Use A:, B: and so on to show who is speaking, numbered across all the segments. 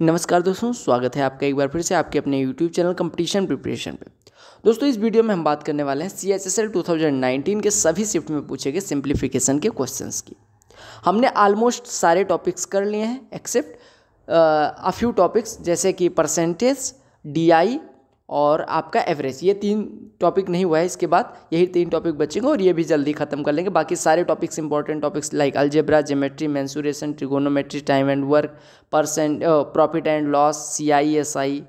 A: नमस्कार दोस्तों स्वागत है आपका एक बार फिर से आपके अपने YouTube चैनल कंपटीशन प्रिपरेशन पे दोस्तों इस वीडियो में हम बात करने वाले हैं C H S L two thousand nineteen के सभी शिफ्ट में पूछे गए सिंप्लीफिकेशन के क्वेश्चंस की हमने ऑलमोस्ट सारे टॉपिक्स कर लिए हैं एक्सेप्ट अ फ्यू टॉपिक्स जैसे कि परसेंटेज डी आई और आपका एवरेज ये तीन टॉपिक नहीं हुआ है इसके बाद यही तीन टॉपिक बचेंगे और ये भी जल्दी खत्म कर लेंगे बाकी सारे topics important topics like algebra geometry mensuration trigonometry time and work percent profit and loss C I S I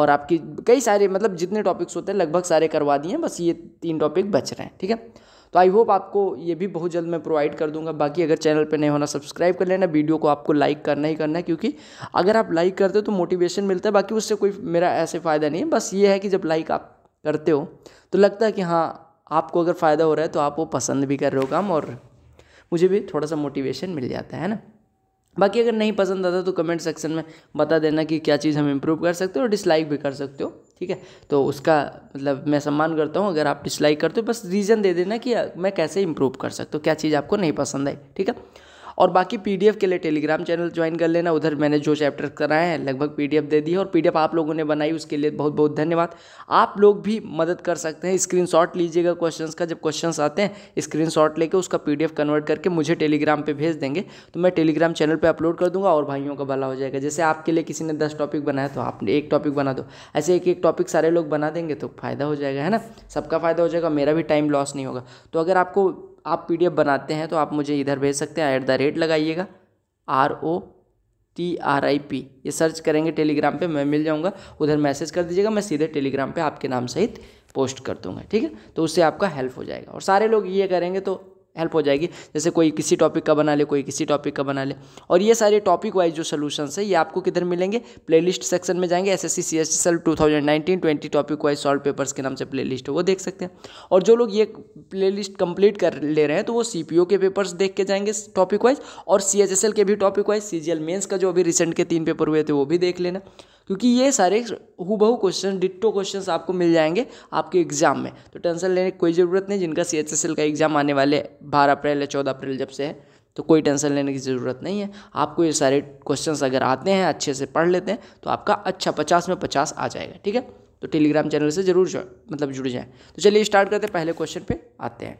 A: और आपकी कई सारे मतलब जितने टॉपिक्स होते हैं लगभग सारे करवा दिए बस ये तीन टॉपिक बच रहे हैं ठीक है तो आई होप आपको ये भी बहुत जल्द मैं प्रोवाइड कर दूंगा बाकी अगर चैनल पर नहीं होना सब्सक्राइब कर लेना वीडियो को आपको लाइक करना ही करना है क्योंकि अगर आप लाइक करते हो तो मोटिवेशन मिलता है बाकी उससे कोई मेरा ऐसे फ़ायदा नहीं है बस ये है कि जब लाइक आप करते हो तो लगता है कि हाँ आपको अगर फ़ायदा हो रहा है तो आप वो पसंद भी कर रहे हो काम और मुझे भी थोड़ा सा मोटिवेशन मिल जाता है ना बाकी अगर नहीं पसंद आता तो कमेंट सेक्शन में बता देना कि क्या चीज़ हम इम्प्रूव कर सकते हो और डिसलाइक भी कर सकते हो ठीक है तो उसका मतलब मैं सम्मान करता हूँ अगर आप डिसलाइक करते हो बस रीज़न दे देना कि मैं कैसे इम्प्रूव कर सकता हूँ क्या चीज़ आपको नहीं पसंद आई ठीक है और बाकी पी के लिए टेलीग्राम चैनल ज्वाइन कर लेना उधर मैंने जो चैप्टर कराए हैं लगभग पी दे दी है और पी आप लोगों ने बनाई उसके लिए बहुत बहुत धन्यवाद आप लोग भी मदद कर सकते हैं स्क्रीन लीजिएगा क्वेश्चन का जब क्वेश्चन आते हैं स्क्रीन लेके उसका पी कन्वर्ट करके मुझे टेलीग्राम पर भेज देंगे तो मैं टेलीग्राम चैनल पर अपलोड कर दूंगा और भाइयों का भला हो जाएगा जैसे आपके लिए किसी ने दस टॉपिक बनाया तो आपने एक टॉपिक बना दो ऐसे एक एक टॉपिक सारे लोग बना देंगे तो फ़ायदा हो जाएगा है ना सबका फ़ायदा हो जाएगा मेरा भी टाइम लॉस नहीं होगा तो अगर आपको आप पी बनाते हैं तो आप मुझे इधर भेज सकते हैं ऐट द रेट लगाइएगा R O T R I P ये सर्च करेंगे टेलीग्राम पे मैं मिल जाऊंगा उधर मैसेज कर दीजिएगा मैं सीधे टेलीग्राम पे आपके नाम सहित पोस्ट कर दूंगा ठीक है तो उससे आपका हेल्प हो जाएगा और सारे लोग ये करेंगे तो हेल्प हो जाएगी जैसे कोई किसी टॉपिक का बना ले कोई किसी टॉपिक का बना ले और ये सारे टॉपिक वाइज जो सोल्यूशंस है ये आपको किधर मिलेंगे प्लेलिस्ट सेक्शन में जाएंगे S S C C S सल two thousand nineteen twenty topic wise solve papers के नाम से प्ले लिस्ट है वो देख सकते हैं और जो लोग ये प्ले लिस्ट कंप्लीट कर ले रहे हैं तो वो सी पी ओ के पेपर्स देख के जाएंगे टॉपिक वाइज और सी एच एस एल के भी topic wise C G L mains का जो अभी रिसेंट के तीन पेपर हुए थे वो भी देख लेना क्योंकि ये सारे बहु क्वेश्चन डिट्टो क्वेश्चन आपको मिल जाएंगे आपके एग्जाम में तो टेंशन लेने की कोई ज़रूरत नहीं जिनका सी एच एस एल का एग्ज़ाम आने वाले बारह अप्रैल या चौदह अप्रैल जब से है तो कोई टेंशन लेने की ज़रूरत नहीं है आपको ये सारे क्वेश्चन अगर आते हैं अच्छे से पढ़ लेते हैं तो आपका अच्छा पचास में पचास आ जाएगा ठीक है तो टेलीग्राम चैनल से जरूर मतलब जुड़ जाएँ तो चलिए स्टार्ट करते हैं पहले क्वेश्चन पे आते हैं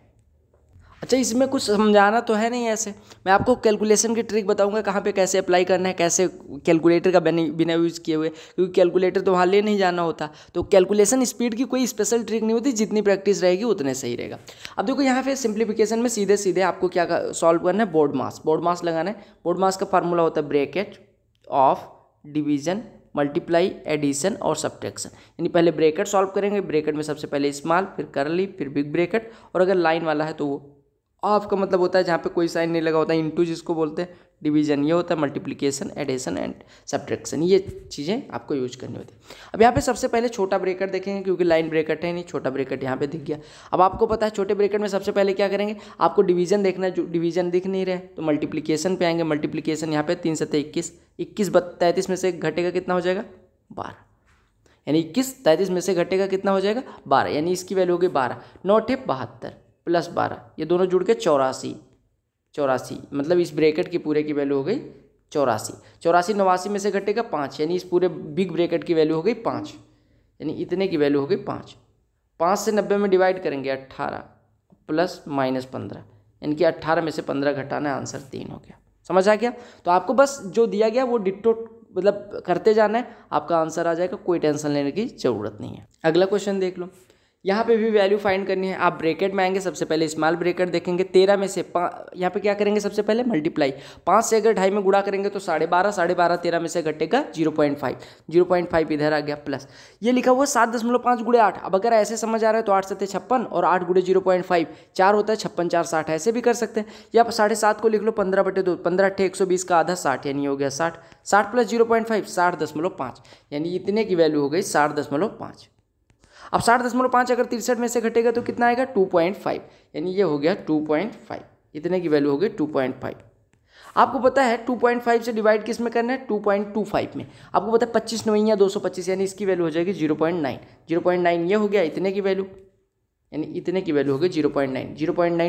A: अच्छा इसमें कुछ समझाना तो है नहीं ऐसे मैं आपको कैलकुलेशन की ट्रिक बताऊंगा कहाँ पे कैसे अप्लाई करना है कैसे कैलकुलेटर का बिना यूज़ किए हुए क्योंकि कैलकुलेटर तो वहाँ ले नहीं जाना होता तो कैलकुलेशन स्पीड की कोई स्पेशल ट्रिक नहीं होती जितनी प्रैक्टिस रहेगी उतने सही रहेगा अब देखो यहाँ पे सिंप्लीफिकेशन में सीधे सीधे आपको क्या सॉल्व करना है बोर्ड मास बोर्ड मास लगाना है बोर्ड मास का फार्मूला होता है bracket of division multiply addition और सब्ट्रैक्शन यानी पहले ब्रेकेट सॉल्व करेंगे ब्रेकेट में सबसे पहले स्मॉल फिर करली फिर बिग ब्रेकेट और अगर लाइन वाला है तो वो ऑफ का मतलब होता है जहाँ पे कोई साइन नहीं लगा होता है इंटू जिसको बोलते हैं डिवीजन ये होता है मल्टीप्लिकेशन एडिशन एंड सब्ट्रैक्शन ये चीज़ें आपको यूज करनी होती है अब यहाँ पे सबसे पहले छोटा ब्रेकट देखेंगे क्योंकि लाइन ब्रेकट है नहीं छोटा ब्रेकट यहाँ पे दिख गया अब आपको पता है छोटे ब्रेकट में सबसे पहले क्या करेंगे आपको डिवीजन देखना है जो डिवीजन दिख नहीं रहे तो मल्टीप्लीकेशन पर आएंगे मल्टीप्लीकेशन यहाँ पर तीन सत्तर इक्कीस इक्कीस तैंतीस में से घटेगा कितना हो जाएगा बारह यानी इक्कीस तैंतीस में से घटेगा कितना हो जाएगा बारह यानी इसकी वैल्यू होगी बारह नौ ठे बहत्तर प्लस बारह ये दोनों जुड़ के चौरासी चौरासी मतलब इस ब्रैकेट की पूरे की वैल्यू हो गई चौरासी चौरासी नवासी में से घटेगा पाँच यानी इस पूरे बिग ब्रैकेट की वैल्यू हो गई पाँच यानी इतने की वैल्यू हो गई पाँच पाँच से नब्बे में डिवाइड करेंगे अट्ठारह प्लस माइनस पंद्रह यानी कि अट्ठारह में से पंद्रह घटाना आंसर तीन हो गया समझ आ गया तो आपको बस जो दिया गया वो डिटो मतलब करते जाना है आपका आंसर आ जाएगा कोई टेंशन लेने की ज़रूरत नहीं है अगला क्वेश्चन देख लो यहाँ पे भी वैल्यू फाइंड करनी है आप ब्रेकेट में आएंगे सबसे पहले स्मॉल ब्रेकेट देखेंगे तेरह में से पाँच यहाँ पे क्या करेंगे सबसे पहले मल्टीप्लाई पाँच से अगर ढाई में गुड़ा करेंगे तो साढ़े बारह साढ़े बारह तेरह में से घटेगा zero point five zero point five इधर आ गया प्लस ये लिखा हुआ सात दशमलव पाँच गुड़े आठ अब अगर ऐसे समझ आ रहा है तो आठ सत्य छप्पन और आठ गुड़े जीरो पॉइंट फाइव चार होता है छप्पन चार साठ ऐसे भी कर सकते हैं या साढ़े सात को लिख लो पंद्रह बटे दो पंद्रह अट्ठे एक सौ बीस का आधा साठ यानी हो गया साठ साठ प्लस जीरो पॉइंट फाइव साठ दशमलव पाँच यानी इतने की वैल्यू हो गई साठ दशमलव पाँच अब साठ दशमलव पाँच अगर तिरसठ में से घटेगा तो कितना आएगा टू पॉइंट फाइव यानी ये हो गया टू पॉइंट फाइव इतने की वैल्यू हो गई टू पॉइंट फाइव आपको पता है टू पॉइंट फाइव से डिवाइड किस में करना है टू टू पॉइंट फाइव में आपको पता है पच्चीस नवैया दो सौ पच्चीस यानी इसकी वैल्यू हो जाएगी zero zero point nine point nine ये हो गया इतने की वैल्यू यानी इतने की वैल्यू होगी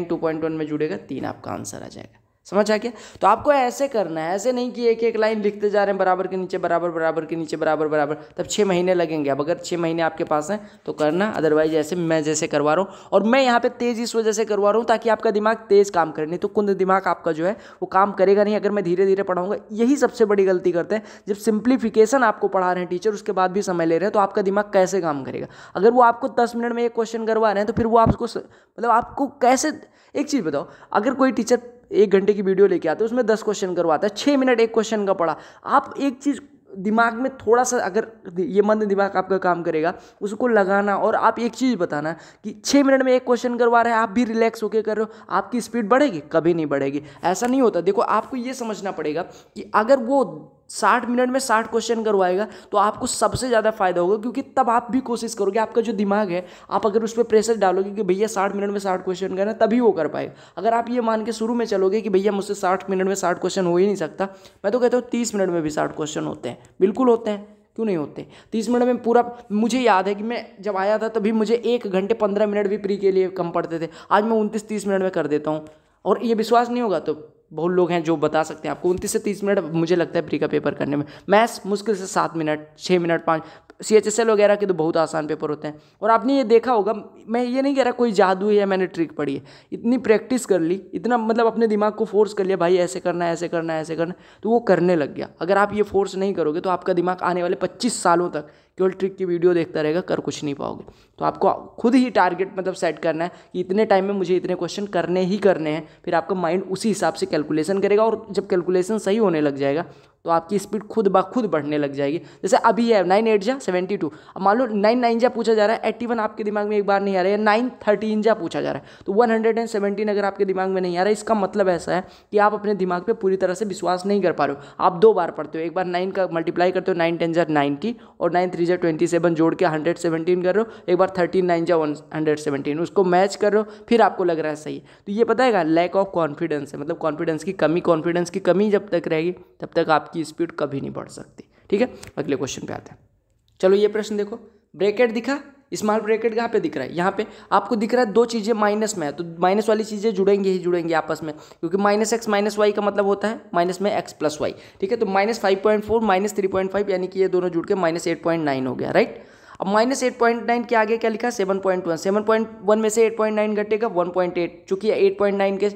A: टू पॉइंट वन में जुड़ेगा तीन आपका आंसर आ जाएगा समझ आ गया तो आपको ऐसे करना है ऐसे नहीं कि एक एक लाइन लिखते जा रहे हैं बराबर के नीचे बराबर बराबर के नीचे बराबर बराबर तब छः महीने लगेंगे अब अगर छः महीने आपके पास हैं तो करना अदरवाइज ऐसे मैं जैसे करवा रहा हूँ और मैं यहाँ पे तेज इस वजह से करवा रहा हूँ ताकि आपका दिमाग तेज़ काम करे नहीं तो कुंद दिमाग आपका जो है वो काम करेगा नहीं अगर मैं धीरे धीरे पढ़ाऊंगा यही सबसे बड़ी गलती करते हैं जब सिंप्लीफिकेशन आपको पढ़ा रहे हैं टीचर उसके बाद भी समय ले रहे हैं तो आपका दिमाग कैसे काम करेगा अगर वो आपको दस मिनट में एक क्वेश्चन करवा रहे हैं तो फिर वो आपको मतलब आपको कैसे एक चीज़ बताओ अगर कोई टीचर एक घंटे की वीडियो लेके आते हैं उसमें दस क्वेश्चन करवाता है छः मिनट एक क्वेश्चन का पढ़ा आप एक चीज़ दिमाग में थोड़ा सा अगर ये मंद दिमाग आपका काम करेगा उसको लगाना और आप एक चीज़ बताना कि छः मिनट में एक क्वेश्चन करवा रहे हैं आप भी रिलैक्स होकर कर रहे हो आपकी स्पीड बढ़ेगी कभी नहीं बढ़ेगी ऐसा नहीं होता देखो आपको ये समझना पड़ेगा कि अगर वो साठ मिनट में साठ क्वेश्चन करवाएगा तो आपको सबसे ज़्यादा फायदा होगा क्योंकि तब आप भी कोशिश करोगे आपका जो दिमाग है आप अगर उस पर प्रेशर डालोगे कि भैया साठ मिनट में साठ क्वेश्चन करना तभी वो कर पाएगा अगर आप ये मान के शुरू में चलोगे कि भैया मुझसे साठ मिनट में साठ क्वेश्चन हो ही नहीं सकता मैं तो कहता हूँ तीस मिनट में भी साठ क्वेश्चन होते हैं बिल्कुल होते हैं क्यों नहीं होते तीस मिनट में पूरा मुझे याद है कि मैं जब आया था तभी मुझे एक घंटे पंद्रह मिनट भी प्री के लिए कम पड़ते थे आज मैं उनतीस तीस मिनट में कर देता हूँ और ये विश्वास नहीं होगा तो बहुत लोग हैं जो बता सकते हैं आपको उनतीस से तीस मिनट मुझे लगता है प्री का पेपर करने में मैथ्स मुश्किल से सात मिनट छः मिनट पाँच सी एच एस एल वगैरह के तो बहुत आसान पेपर होते हैं और आपने ये देखा होगा मैं ये नहीं कह रहा कोई जादू है या मैंने ट्रिक पढ़ी है इतनी प्रैक्टिस कर ली इतना मतलब अपने दिमाग को फोर्स कर लिया भाई ऐसे करना है ऐसे करना है ऐसे करना तो वो करने लग गया अगर आप ये फोर्स नहीं करोगे तो आपका दिमाग आने वाले पच्चीस सालों तक केवल ट्रिक की वीडियो देखता रहेगा कर कुछ नहीं पाओगे तो आपको खुद ही टारगेट मतलब सेट करना है कि इतने टाइम में मुझे इतने क्वेश्चन करने ही करने हैं फिर आपका माइंड उसी हिसाब से कैलकुलेशन करेगा और जब कैलकुलेशन सही होने लग जाएगा तो आपकी स्पीड खुद ब खुद बढ़ने लग जाएगी जैसे अभी है नाइन एट जा सेवेंटी टू अब मान लो नाइन नाइन जा पूछा जा रहा है एट्टी वन आपके दिमाग में एक बार नहीं आ रहा है नाइन थर्टीन जा पूछा जा रहा है तो वन हंड्रेड एंड सेवेंटीन अगर आपके दिमाग में नहीं आ रहा है इसका मतलब ऐसा है कि आप अपने दिमाग पर पूरी तरह से विश्वास नहीं कर पा रहे हो आप दो बार पढ़ते हो एक बार नाइन का मल्टीप्लाई करते हो नाइन टेन जा नाइनटी और नाइन थ्री जा ट्वेंटी सेवन जोड़ के हंड्रेड सेवेंटीन कर रहे हो एक बार थर्टीन नाइन जा वन हंड्रेड सेवेंटीन उसको मैच कर रहे हो फिर आपको लग रहा है सही तो ये पता है लैक ऑफ कॉन्फिडेंस है मतलब कॉन्फिडेंस की कमी कॉन्फिडेंस की कमी जब तक रहेगी तब तक आप आपकी स्पीड कभी नहीं बढ़ सकती ठीक है अगले क्वेश्चन पे आते हैं चलो ये प्रश्न देखो ब्रैकेट दिखा स्मॉल ब्रैकेट कहाँ पे दिख रहा है यहाँ पे आपको दिख रहा है दो चीज़ें माइनस में है तो माइनस वाली चीज़ें जुड़ेंगे ही जुड़ेंगे आपस में क्योंकि माइनस एक्स माइनस वाई का मतलब होता है माइनस में एक्स प्लस वाई ठीक है तो minus five point four minus three point five यानी कि ये दोनों जुड़ के माइनस एट पॉइंट नाइन हो गया राइट अब माइनस एट पॉइंट नाइन के आगे क्या लिखा seven point one seven point one में से एट पॉइंट नाइन घटेगा वन पॉइंट एट चूंकि एट पॉइंट नाइन के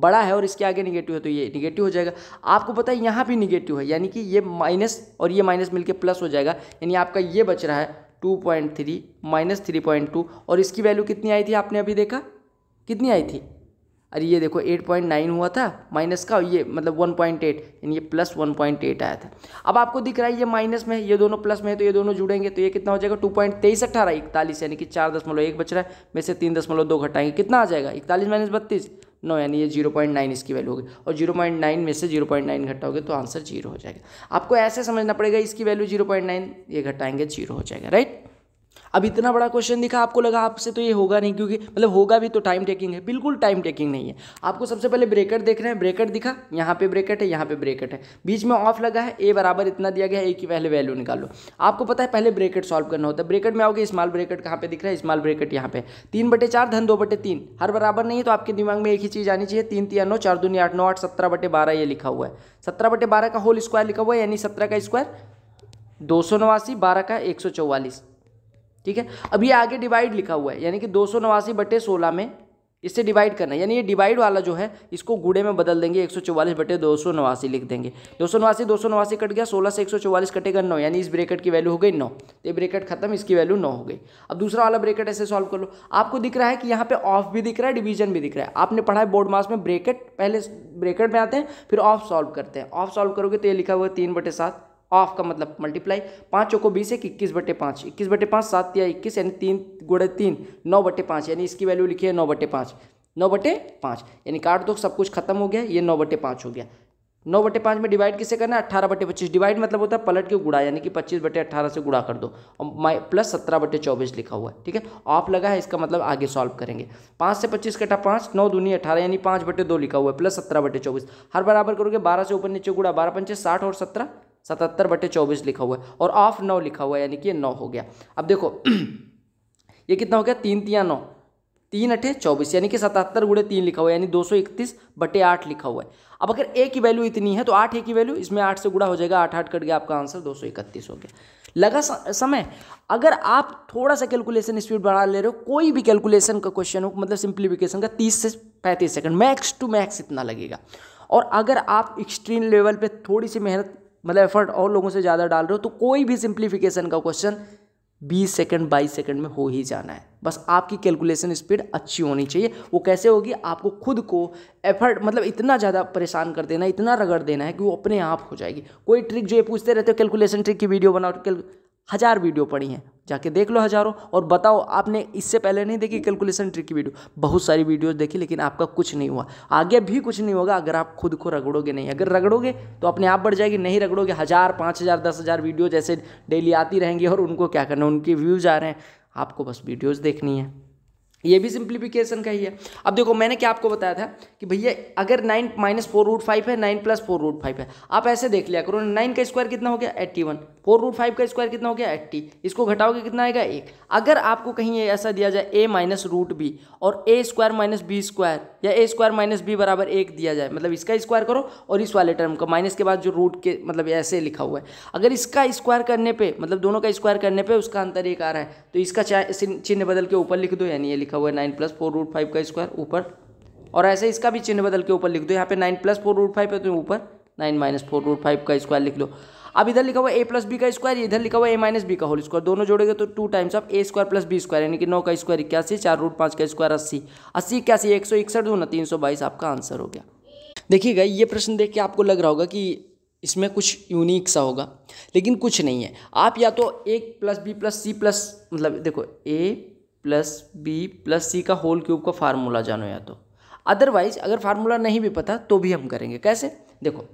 A: बड़ा है और इसके आगे निगेटिव है तो ये निगेटिव हो जाएगा आपको पता है यहाँ भी निगेटिव है यानी कि ये माइनस और ये माइनस मिलकर प्लस हो जाएगा यानी आपका ये बच रहा है two point three minus three point two और इसकी वैल्यू कितनी आई थी आपने अभी देखा कितनी आई थी अरे ये देखो 8.9 हुआ था माइनस का ये मतलब 1.8 यानी ये प्लस 1.8 आया था अब आपको दिख रहा है ये माइनस में ये दोनों प्लस में है तो ये दोनों जुड़ेंगे तो ये कितना हो जाएगा टू पॉइंट तेईस अट्ठारह इकतालीस यानी कि चार दशमलव एक बच रहा है में से तीन दशमलव दो घटाएंगे कितना आ जाएगा इकतालीस माइनस बत्तीस नौ यानी ये जीरो पॉइंट नाइन इसकी वैल्यू होगी और जीरो पॉइंट नाइन में से जीरो पॉइंट नाइन घटाओगे तो आंसर जीरो हो जाएगा आपको ऐसे समझना पड़ेगा इसकी वैल्यू जीरो पॉइंट नाइन ये घटाएंगे जीरो हो जाएगा राइट अब इतना बड़ा क्वेश्चन दिखा आपको लगा आपसे तो ये होगा नहीं क्योंकि मतलब होगा भी तो टाइम टेकिंग है बिल्कुल टाइम टेकिंग नहीं है आपको सबसे पहले ब्रेकेट देख रहे हैं ब्रेकेट दिखा यहाँ पे ब्रेकेट है यहाँ पे ब्रेकेट है बीच में ऑफ लगा है ए बराबर इतना दिया गया है ए की पहले वैल्यू निकालो आपको पता है पहले ब्रेकेट सॉल्व करना होता है ब्रेकेट में आओगे स्मॉल ब्रेकेट कहाँ पे दिख रहा है स्मॉल ब्रेकेट यहाँ पे तीन बटे चार धन दो बटे तीन हर बराबर नहीं है तो आपके दिमाग में एक ही चीज़ आनी चाहिए तीन तीन नौ चार दुनिया आठ नौ आठ सत्रह बटे बारह ये लिखा हुआ है सत्रह बटे बारह का होल स्क्वायर लिखा हुआ है यानी सत्रह का स्क्वायर दो सौ नवासी बारह का एक सौ चौवालीस ठीक है अब ये आगे डिवाइड लिखा हुआ है यानी कि दो सौ नवासी बटे सोलह में इससे डिवाइड करना है यानी ये डिवाइड वाला जो है इसको गुड़े में बदल देंगे एक सौ चौवालीस बटे दो सौ नवासी लिख देंगे दो सौ नवासी दो सौ नवासी कट गया सोलह से एक सौ चौवालीस कटेगा नौ यानी इस ब्रेकेट की वैल्यू हो गई नौ तो ये ब्रेकेट खत्म इसकी वैल्यू नौ हो गई अब दूसरा वाला ब्रेकेट ऐसे सॉल्व कर लो आपको दिख रहा है कि यहाँ पे ऑफ भी दिख रहा है डिवीजन भी दिख रहा है आपने पढ़ा है बोर्ड मास में ब्रेकेट पहले ब्रेकेट में आते हैं फिर ऑफ सॉल्व करते हैं ऑफ सॉल्व करोगे तो ये लिखा हुआ है तीन बटे सात ऑफ का मतलब मल्टीप्लाई पाँचों को बीस एक इक्कीस बटे पाँच इक्कीस बटे पाँच सात या इक्कीस यानी तीन गुड़े तीन नौ बटे पाँच यानी इसकी वैल्यू लिखी है नौ बटे पाँच नौ बटे पाँच यानी काट दो सब कुछ खत्म हो गया ये नौ बटे पाँच हो गया नौ बटे पाँच में डिवाइड किसे करना है अट्ठारह बटे पच्चीस डिवाइड मतलब होता है पलट के गुड़ा यानी कि पच्चीस बटे अट्ठारह से गुड़ा कर दो और माइ प्लस सत्रह बटे चौबीस लिखा हुआ है ठीक है ऑफ लगा है इसका मतलब आगे सॉल्व करेंगे पाँच से पच्चीस कटा पाँच नौ दूनी अठारह यानी पाँच बटे दो लिखा हुआ है प्लस सत्रह बटे चौबीस हर बराबर करोगे बारह से ऊपर नीचे गुड़ा बारह पंचे साठ और सत्रह सतहत्तर बटे चौबीस लिखा हुआ है और ऑफ नौ लिखा हुआ है यानी कि ये नौ हो गया अब देखो ये कितना हो गया तीन तिया नौ तीन अठे चौबीस यानी कि सतहत्तर गुड़े तीन लिखा हुआ है यानी दो सौ इकतीस बटे आठ लिखा हुआ है अब अगर ए की वैल्यू इतनी है तो आठ ए की वैल्यू इसमें आठ से गुड़ा हो जाएगा आठ आठ कट गया आपका आंसर दो सौ इकतीस हो गया लगा समय अगर आप थोड़ा सा कैलकुलेशन स्पीड बढ़ा ले रहे हो कोई भी कैलकुलेशन का क्वेश्चन हो मतलब सिंप्लीफिकेशन का तीस से पैंतीस सेकंड मैक्स टू मैक्स इतना लगेगा और अगर आप एक्सट्रीम लेवल पे थोड़ी सी मेहनत मतलब एफर्ट और लोगों से ज़्यादा डाल रहे हो तो कोई भी सिंप्लीफिकेशन का क्वेश्चन बीस सेकंड बाईस सेकंड में हो ही जाना है बस आपकी कैलकुलेशन स्पीड अच्छी होनी चाहिए वो कैसे होगी आपको खुद को एफर्ट मतलब इतना ज़्यादा परेशान कर देना इतना रगड़ देना है कि वो अपने आप हो जाएगी कोई ट्रिक जो ये पूछते रहते हो कैलकुलेशन ट्रिक की वीडियो बनाओ हज़ार वीडियो पड़ी हैं जाके देख लो हज़ारों और बताओ आपने इससे पहले नहीं देखी कैलकुलेशन ट्रिक की वीडियो बहुत सारी वीडियोस देखी लेकिन आपका कुछ नहीं हुआ आगे भी कुछ नहीं होगा अगर आप खुद को रगड़ोगे नहीं अगर रगड़ोगे तो अपने आप बढ़ जाएगी नहीं रगड़ोगे हज़ार पाँच हज़ार दस हज़ार वीडियो जैसे डेली आती रहेंगी और उनको क्या करना उनके व्यूज़ आ रहे हैं आपको बस वीडियोज़ देखनी है ये भी सिंप्लीफिकेशन का ही है अब देखो मैंने क्या आपको बताया था कि भैया अगर nine minus four root five है nine plus four root five है आप ऐसे देख लिया करो नाइन का स्क्वायर कितना हो गया eighty one four root five का स्क्वायर कितना हो गया एट्टी इसको घटाओगे कितना आएगा एक अगर आपको कहीं ऐसा दिया जाए ए माइनस रूट बी और A square minus B square या ए स्क्वायर माइनस बी बराबर एक दिया जाए मतलब इसका स्क्वायर करो और इस वाले टर्म का माइनस के बाद जो रूट के मतलब ऐसे लिखा हुआ है अगर इसका स्क्वायर करने पर मतलब दोनों का स्क्वायर करने पर उसका अंतर एक आ रहा है तो इसका चिन्ह बदल के ऊपर लिख दो यानी ये लिखा हुआ है nine plus four root five का स्क्वायर ऊपर और ऐसे इसका भी चिन्ह बदल के ऊपर लिख दो यहाँ पे nine plus four root five है तो ऊपर nine minus four root five का स्क्वायर लिख लो अब इधर लिखा हुआ ए प्लस बी का स्क्वायर इधर लिखा हुआ ए माइनस बी का होल स्क्वायर दोनों जोड़ेगा तो two times of A square plus B square यानी कि नौ का स्क्वायर इक्यासी चार रूट पाँच का स्क्वायर अस्सी अस्सी इक्यासी एक सौ इकसठ दो ना तीन सौ बाईस आपका आंसर हो गया देखिएगा ये प्रश्न देख के आपको लग रहा होगा कि इसमें कुछ यूनिक सा होगा लेकिन कुछ नहीं है आप या तो एक plus B plus C plus मतलब देखो A plus B plus C का होल क्यूब का फार्मूला जानो या तो अदरवाइज अगर फार्मूला नहीं भी पता तो भी हम करेंगे कैसे देखो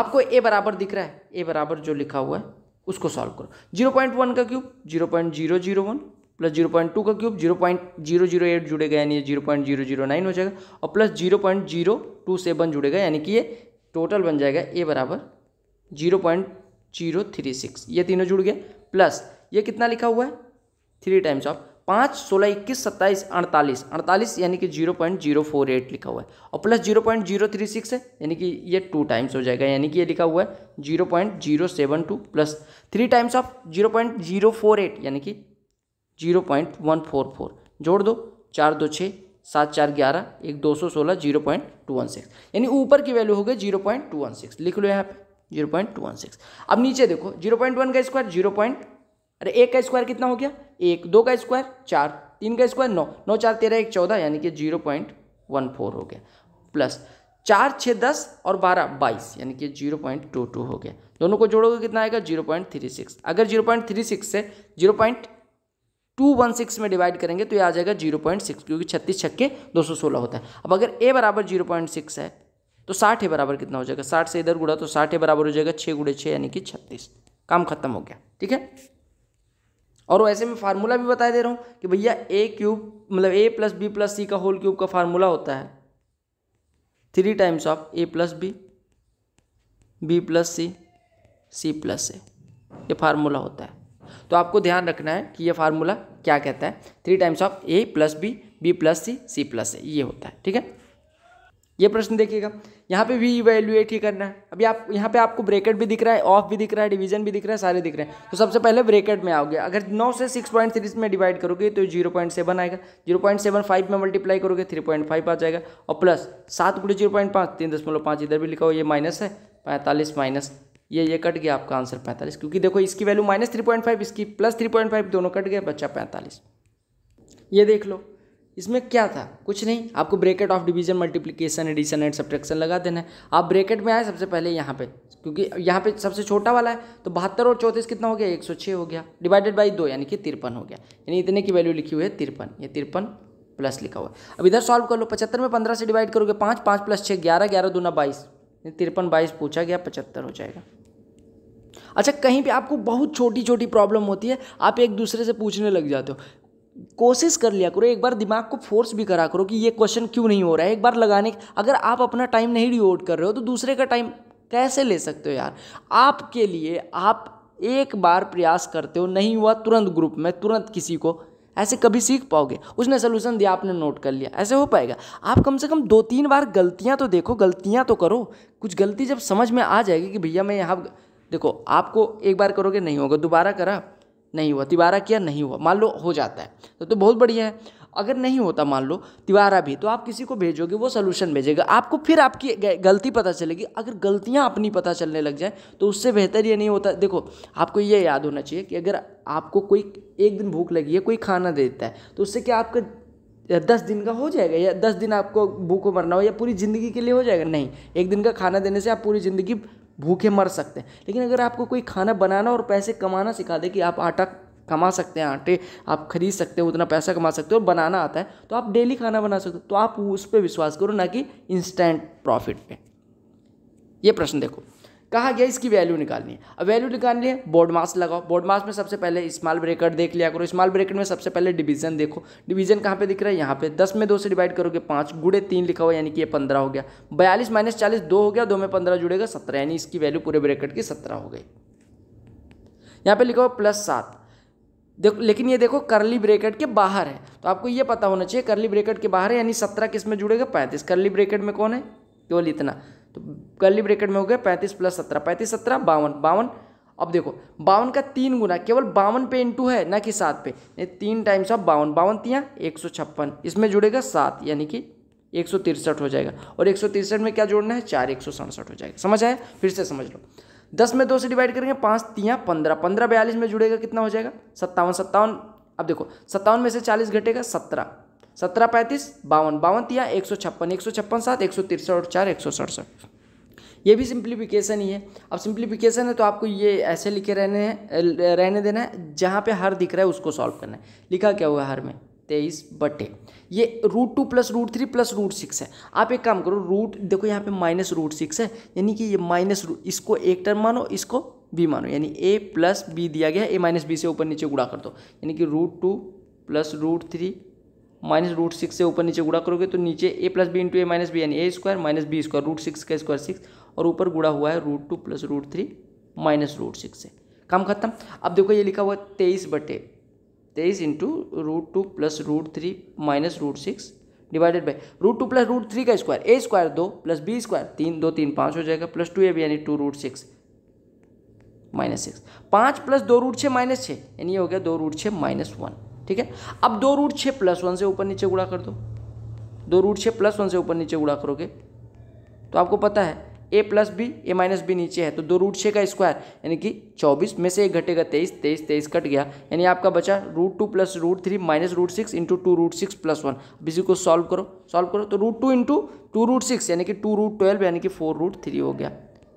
A: आपको ए बराबर दिख रहा है ए बराबर जो लिखा हुआ है उसको सॉल्व करो जीरो पॉइंट वन का cube zero point zero zero one plus zero point two का cube zero point zero zero eight जुड़ेगा यानी zero point zero zero nine हो जाएगा और plus zero point zero two seven जुड़ेगा यानी कि ये टोटल बन जाएगा ए बराबर zero point zero three six ये तीनों जुड़ गए प्लस ये कितना लिखा हुआ है थ्री टाइम्स ऑफ पाँच सोलह इक्कीस सत्ताईस अड़तालीस अड़तालीस यानी कि zero point zero four eight लिखा हुआ है और plus zero point zero three six है यानी कि ये टू टाइम्स हो जाएगा यानी कि ये लिखा हुआ है zero point zero seven two plus three times of zero point zero four eight यानी कि zero point one four four जोड़ दो चार दो छः सात चार ग्यारह एक दो सौ सोलह zero point two one six यानी ऊपर की वैल्यू हो गई zero point two one six लिख लो यहाँ पे zero point two one six अब नीचे देखो जीरो पॉइंट वन का स्क्वायर जीरो पॉइंट अरे एक का स्क्वायर कितना हो गया एक दो का स्क्वायर चार तीन का स्क्वायर नौ नौ चार तेरह एक चौदह यानी कि जीरो पॉइंट वन फोर हो गया प्लस चार छः दस और बारह बाईस यानी कि जीरो पॉइंट टू टू हो गया दोनों को जोड़ोगे कितना आएगा जीरो पॉइंट थ्री सिक्स अगर जीरो पॉइंट थ्री सिक्स से zero point two one six में डिवाइड करेंगे तो ये आ जाएगा जीरो पॉइंट सिक्स क्योंकि छत्तीस छक्के दो सौ सोलह होता है अब अगर ए बराबर जीरो पॉइंट सिक्स है तो साठ ए बराबर कितना हो जाएगा साठ से इधर गुड़ा तो साठ ए बराबर हो जाएगा छः गुड़े छः यानी कि छत्तीस काम खत्म हो गया ठीक है और वो ऐसे में फार्मूला भी बता दे रहा हूँ कि भैया ए क्यूब मतलब A plus B plus C का होल क्यूब का फार्मूला होता है three times of A plus B B plus C C plus A ये फार्मूला होता है तो आपको ध्यान रखना है कि ये फार्मूला क्या कहता है three times of A plus B B plus C C plus A ये होता है ठीक है ये प्रश्न देखिएगा यहाँ पे भी इवेल्युएट ही करना है अभी आप यहाँ पे आपको ब्रेकेट भी दिख रहा है ऑफ भी दिख रहा है डिवीजन भी दिख रहा है सारे दिख रहे हैं तो सबसे पहले ब्रेकेट में आओगे अगर नौ से सिक्स पॉइंट थ्री में डिवाइड करोगे तो जीरो पॉइंट सेवन आएगा जीरो पॉइंट सेवन फाइव में मल्टीप्लाई करोगे थ्री पॉइंट फाइव आ जाएगा और प्लस सात गुड़े जीरो पॉइंट पाँच तीन दशमलव पाँच इधर भी लिखा हो ये माइनस है पैंतालीस माइनस ये ये कट गया आपका आंसर पैंतालीस क्योंकि देखो इसकी value minus three point five इसकी प्लस थ्री पॉइंट फाइव दोनों कट गया बच्चा पैंतालीस ये देख लो इसमें क्या था कुछ नहीं आपको bracket of division multiplication addition and subtraction लगा देना है आप ब्रेकेट में आए सबसे पहले यहाँ पे क्योंकि यहाँ पे सबसे छोटा वाला है तो बहत्तर और चौंतीस कितना हो गया एक सौ छः हो गया डिवाइडेड बाई दो यानी कि तिरपन हो गया यानी इतने की वैल्यू लिखी हुई है तिरपन ये तिरपन प्लस लिखा हुआ है अब इधर सॉल्व कर लो पचहत्तर में पंद्रह से डिवाइड करोगे पाँच पाँच प्लस छः ग्यारह ग्यारह दूना बाईस तिरपन बाईस पूछा गया पचहत्तर हो जाएगा अच्छा कहीं पे आपको बहुत छोटी छोटी प्रॉब्लम होती है आप एक दूसरे से पूछने लग जाते हो कोशिश कर लिया करो एक बार दिमाग को फोर्स भी करा करो कि ये क्वेश्चन क्यों नहीं हो रहा है एक बार लगाने अगर आप अपना टाइम नहीं डिवोट कर रहे हो तो दूसरे का टाइम कैसे ले सकते हो यार आपके लिए आप एक बार प्रयास करते हो नहीं हुआ तुरंत ग्रुप में तुरंत किसी को ऐसे कभी सीख पाओगे उसने सोल्यूशन दिया आपने नोट कर लिया ऐसे हो पाएगा आप कम से कम दो तीन बार गलतियां तो देखो गलतियां तो करो कुछ गलती जब समझ में आ जाएगी कि भैया मैं यहाँ देखो आपको एक बार करोगे नहीं होगा दोबारा करा नहीं हुआ तिवारा किया नहीं हुआ मान लो हो जाता है तो, तो बहुत बढ़िया है अगर नहीं होता मान लो तिवारा भी तो आप किसी को भेजोगे वो सोल्यूशन भेजेगा आपको फिर आपकी गलती पता चलेगी अगर गलतियाँ अपनी पता चलने लग जाए तो उससे बेहतर ये नहीं होता देखो आपको ये याद होना चाहिए कि अगर आपको कोई एक दिन भूख लगी है कोई खाना देता है तो उससे क्या आपका दस दिन का हो जाएगा या दस दिन आपको भूखों मरना हो या पूरी ज़िंदगी के लिए हो जाएगा नहीं एक दिन का खाना देने से आप पूरी ज़िंदगी भूखे मर सकते हैं लेकिन अगर आपको कोई खाना बनाना और पैसे कमाना सिखा दे कि आप आटा कमा सकते हैं आटे आप खरीद सकते हो उतना पैसा कमा सकते हो और बनाना आता है तो आप डेली खाना बना सकते हो तो आप उस पर विश्वास करो ना कि इंस्टेंट प्रॉफिट पे ये प्रश्न देखो कहा गया इसकी वैल्यू निकालनी है अब वैल्यू निकालनी है बोर्ड मास लगाओ बोर्ड मास में सबसे पहले स्मॉल ब्रेकर देख लिया करो स्मॉल ब्रेकेट में सबसे पहले डिवीजन देखो डिवीजन कहाँ पे दिख रहा है यहाँ पे दस में दो से डिवाइड करोगे पाँच गुड़े तीन लिखा हुआ यानी कि ये पंद्रह हो गया बयालीस माइनस चालीस दो हो गया दो में पंद्रह जुड़ेगा सत्रह यानी इसकी वैल्यू पूरे ब्रेकेट की सत्रह हो गई यहाँ पे लिखा हुआ प्लस सात देखो लेकिन ये देखो करली ब्रेकेट के बाहर है तो आपको ये पता होना चाहिए करली ब्रेकेट के बाहर है यानी सत्रह किस में जुड़ेगा पैंतीस करली ब्रेकेट में कौन है केवल इतना तो कर्ली ब्रेकेट में हो गया पैंतीस प्लस सत्रह पैंतीस सत्रह बावन बावन अब देखो बावन का तीन गुना केवल बावन पे इंटू है ना कि सात पे नहीं तीन टाइम्स ऑफ बावन बावन तियाँ एक सौ छप्पन इसमें जुड़ेगा सात यानी कि एक सौ तिरसठ हो जाएगा और एक सौ तिरसठ में क्या जोड़ना है चार एक सौ सड़सठ हो जाएगा समझ आया फिर से समझ लो दस में दो से डिवाइड करेंगे पाँच तिया पंद्रह पंद्रह बयालीस में जुड़ेगा कितना हो जाएगा सत्तावन सत्तावन अब देखो सत्तावन में से चालीस घटेगा सत्रह सत्रह पैंतीस बावन बावन तिया एक सौ छप्पन एक सौ छप्पन सात एक सौ तिरसठ और चार एक सौ सड़सठ ये भी सिंप्लीफिकेशन ही है अब सिंप्लीफिकेशन है तो आपको ये ऐसे लिखे रहने हैं रहने देना है जहाँ पे हर दिख रहा है उसको सॉल्व करना है लिखा क्या हुआ हर में तेईस बटे ये root two plus root three plus root six है आप एक काम करो रूट देखो यहाँ पे माइनस रूट सिक्स है यानी कि ये माइनस इसको एक टर्म मानो इसको बी मानो यानी ए प्लस बी दिया गया है ए माइनस बी से ऊपर नीचे गुड़ा कर दो यानी कि root two plus root three minus root six से ऊपर नीचे गुड़ा करोगे तो नीचे A plus B into A minus B यानी A square minus B square root six का स्क्वायर सिक्स और ऊपर गुड़ा हुआ है root two plus root three minus root six से काम खत्म अब देखो ये लिखा हुआ है तेईस बटे तेईस into root two plus root three minus root six divided by root two plus root three का स्क्वायर ए स्क्वायर दो प्लस बी स्क्वायर तीन दो तीन पाँच हो जाएगा प्लस टू ए बी यानी two root six minus six पाँच प्लस दो रूट छः माइनस छः यानी ये हो गया दो रूट छः माइनस वन ठीक है अब दो रूट छः प्लस वन से ऊपर नीचे गुड़ा कर दो दो रूट छः प्लस वन से ऊपर नीचे गुड़ा करोगे तो आपको पता है ए plus B A minus B नीचे है तो दो रूट छः का स्क्वायर यानी कि चौबीस में से एक घटेगा तेईस तेईस तेईस कट गया यानी आपका बचा root two plus root three minus root six into two root six plus one अब इसी को सॉल्व करो सॉल्व करो तो root two into two root six यानी कि टू रूट ट्वेल्व यानी कि फोर रूट थ्री हो गया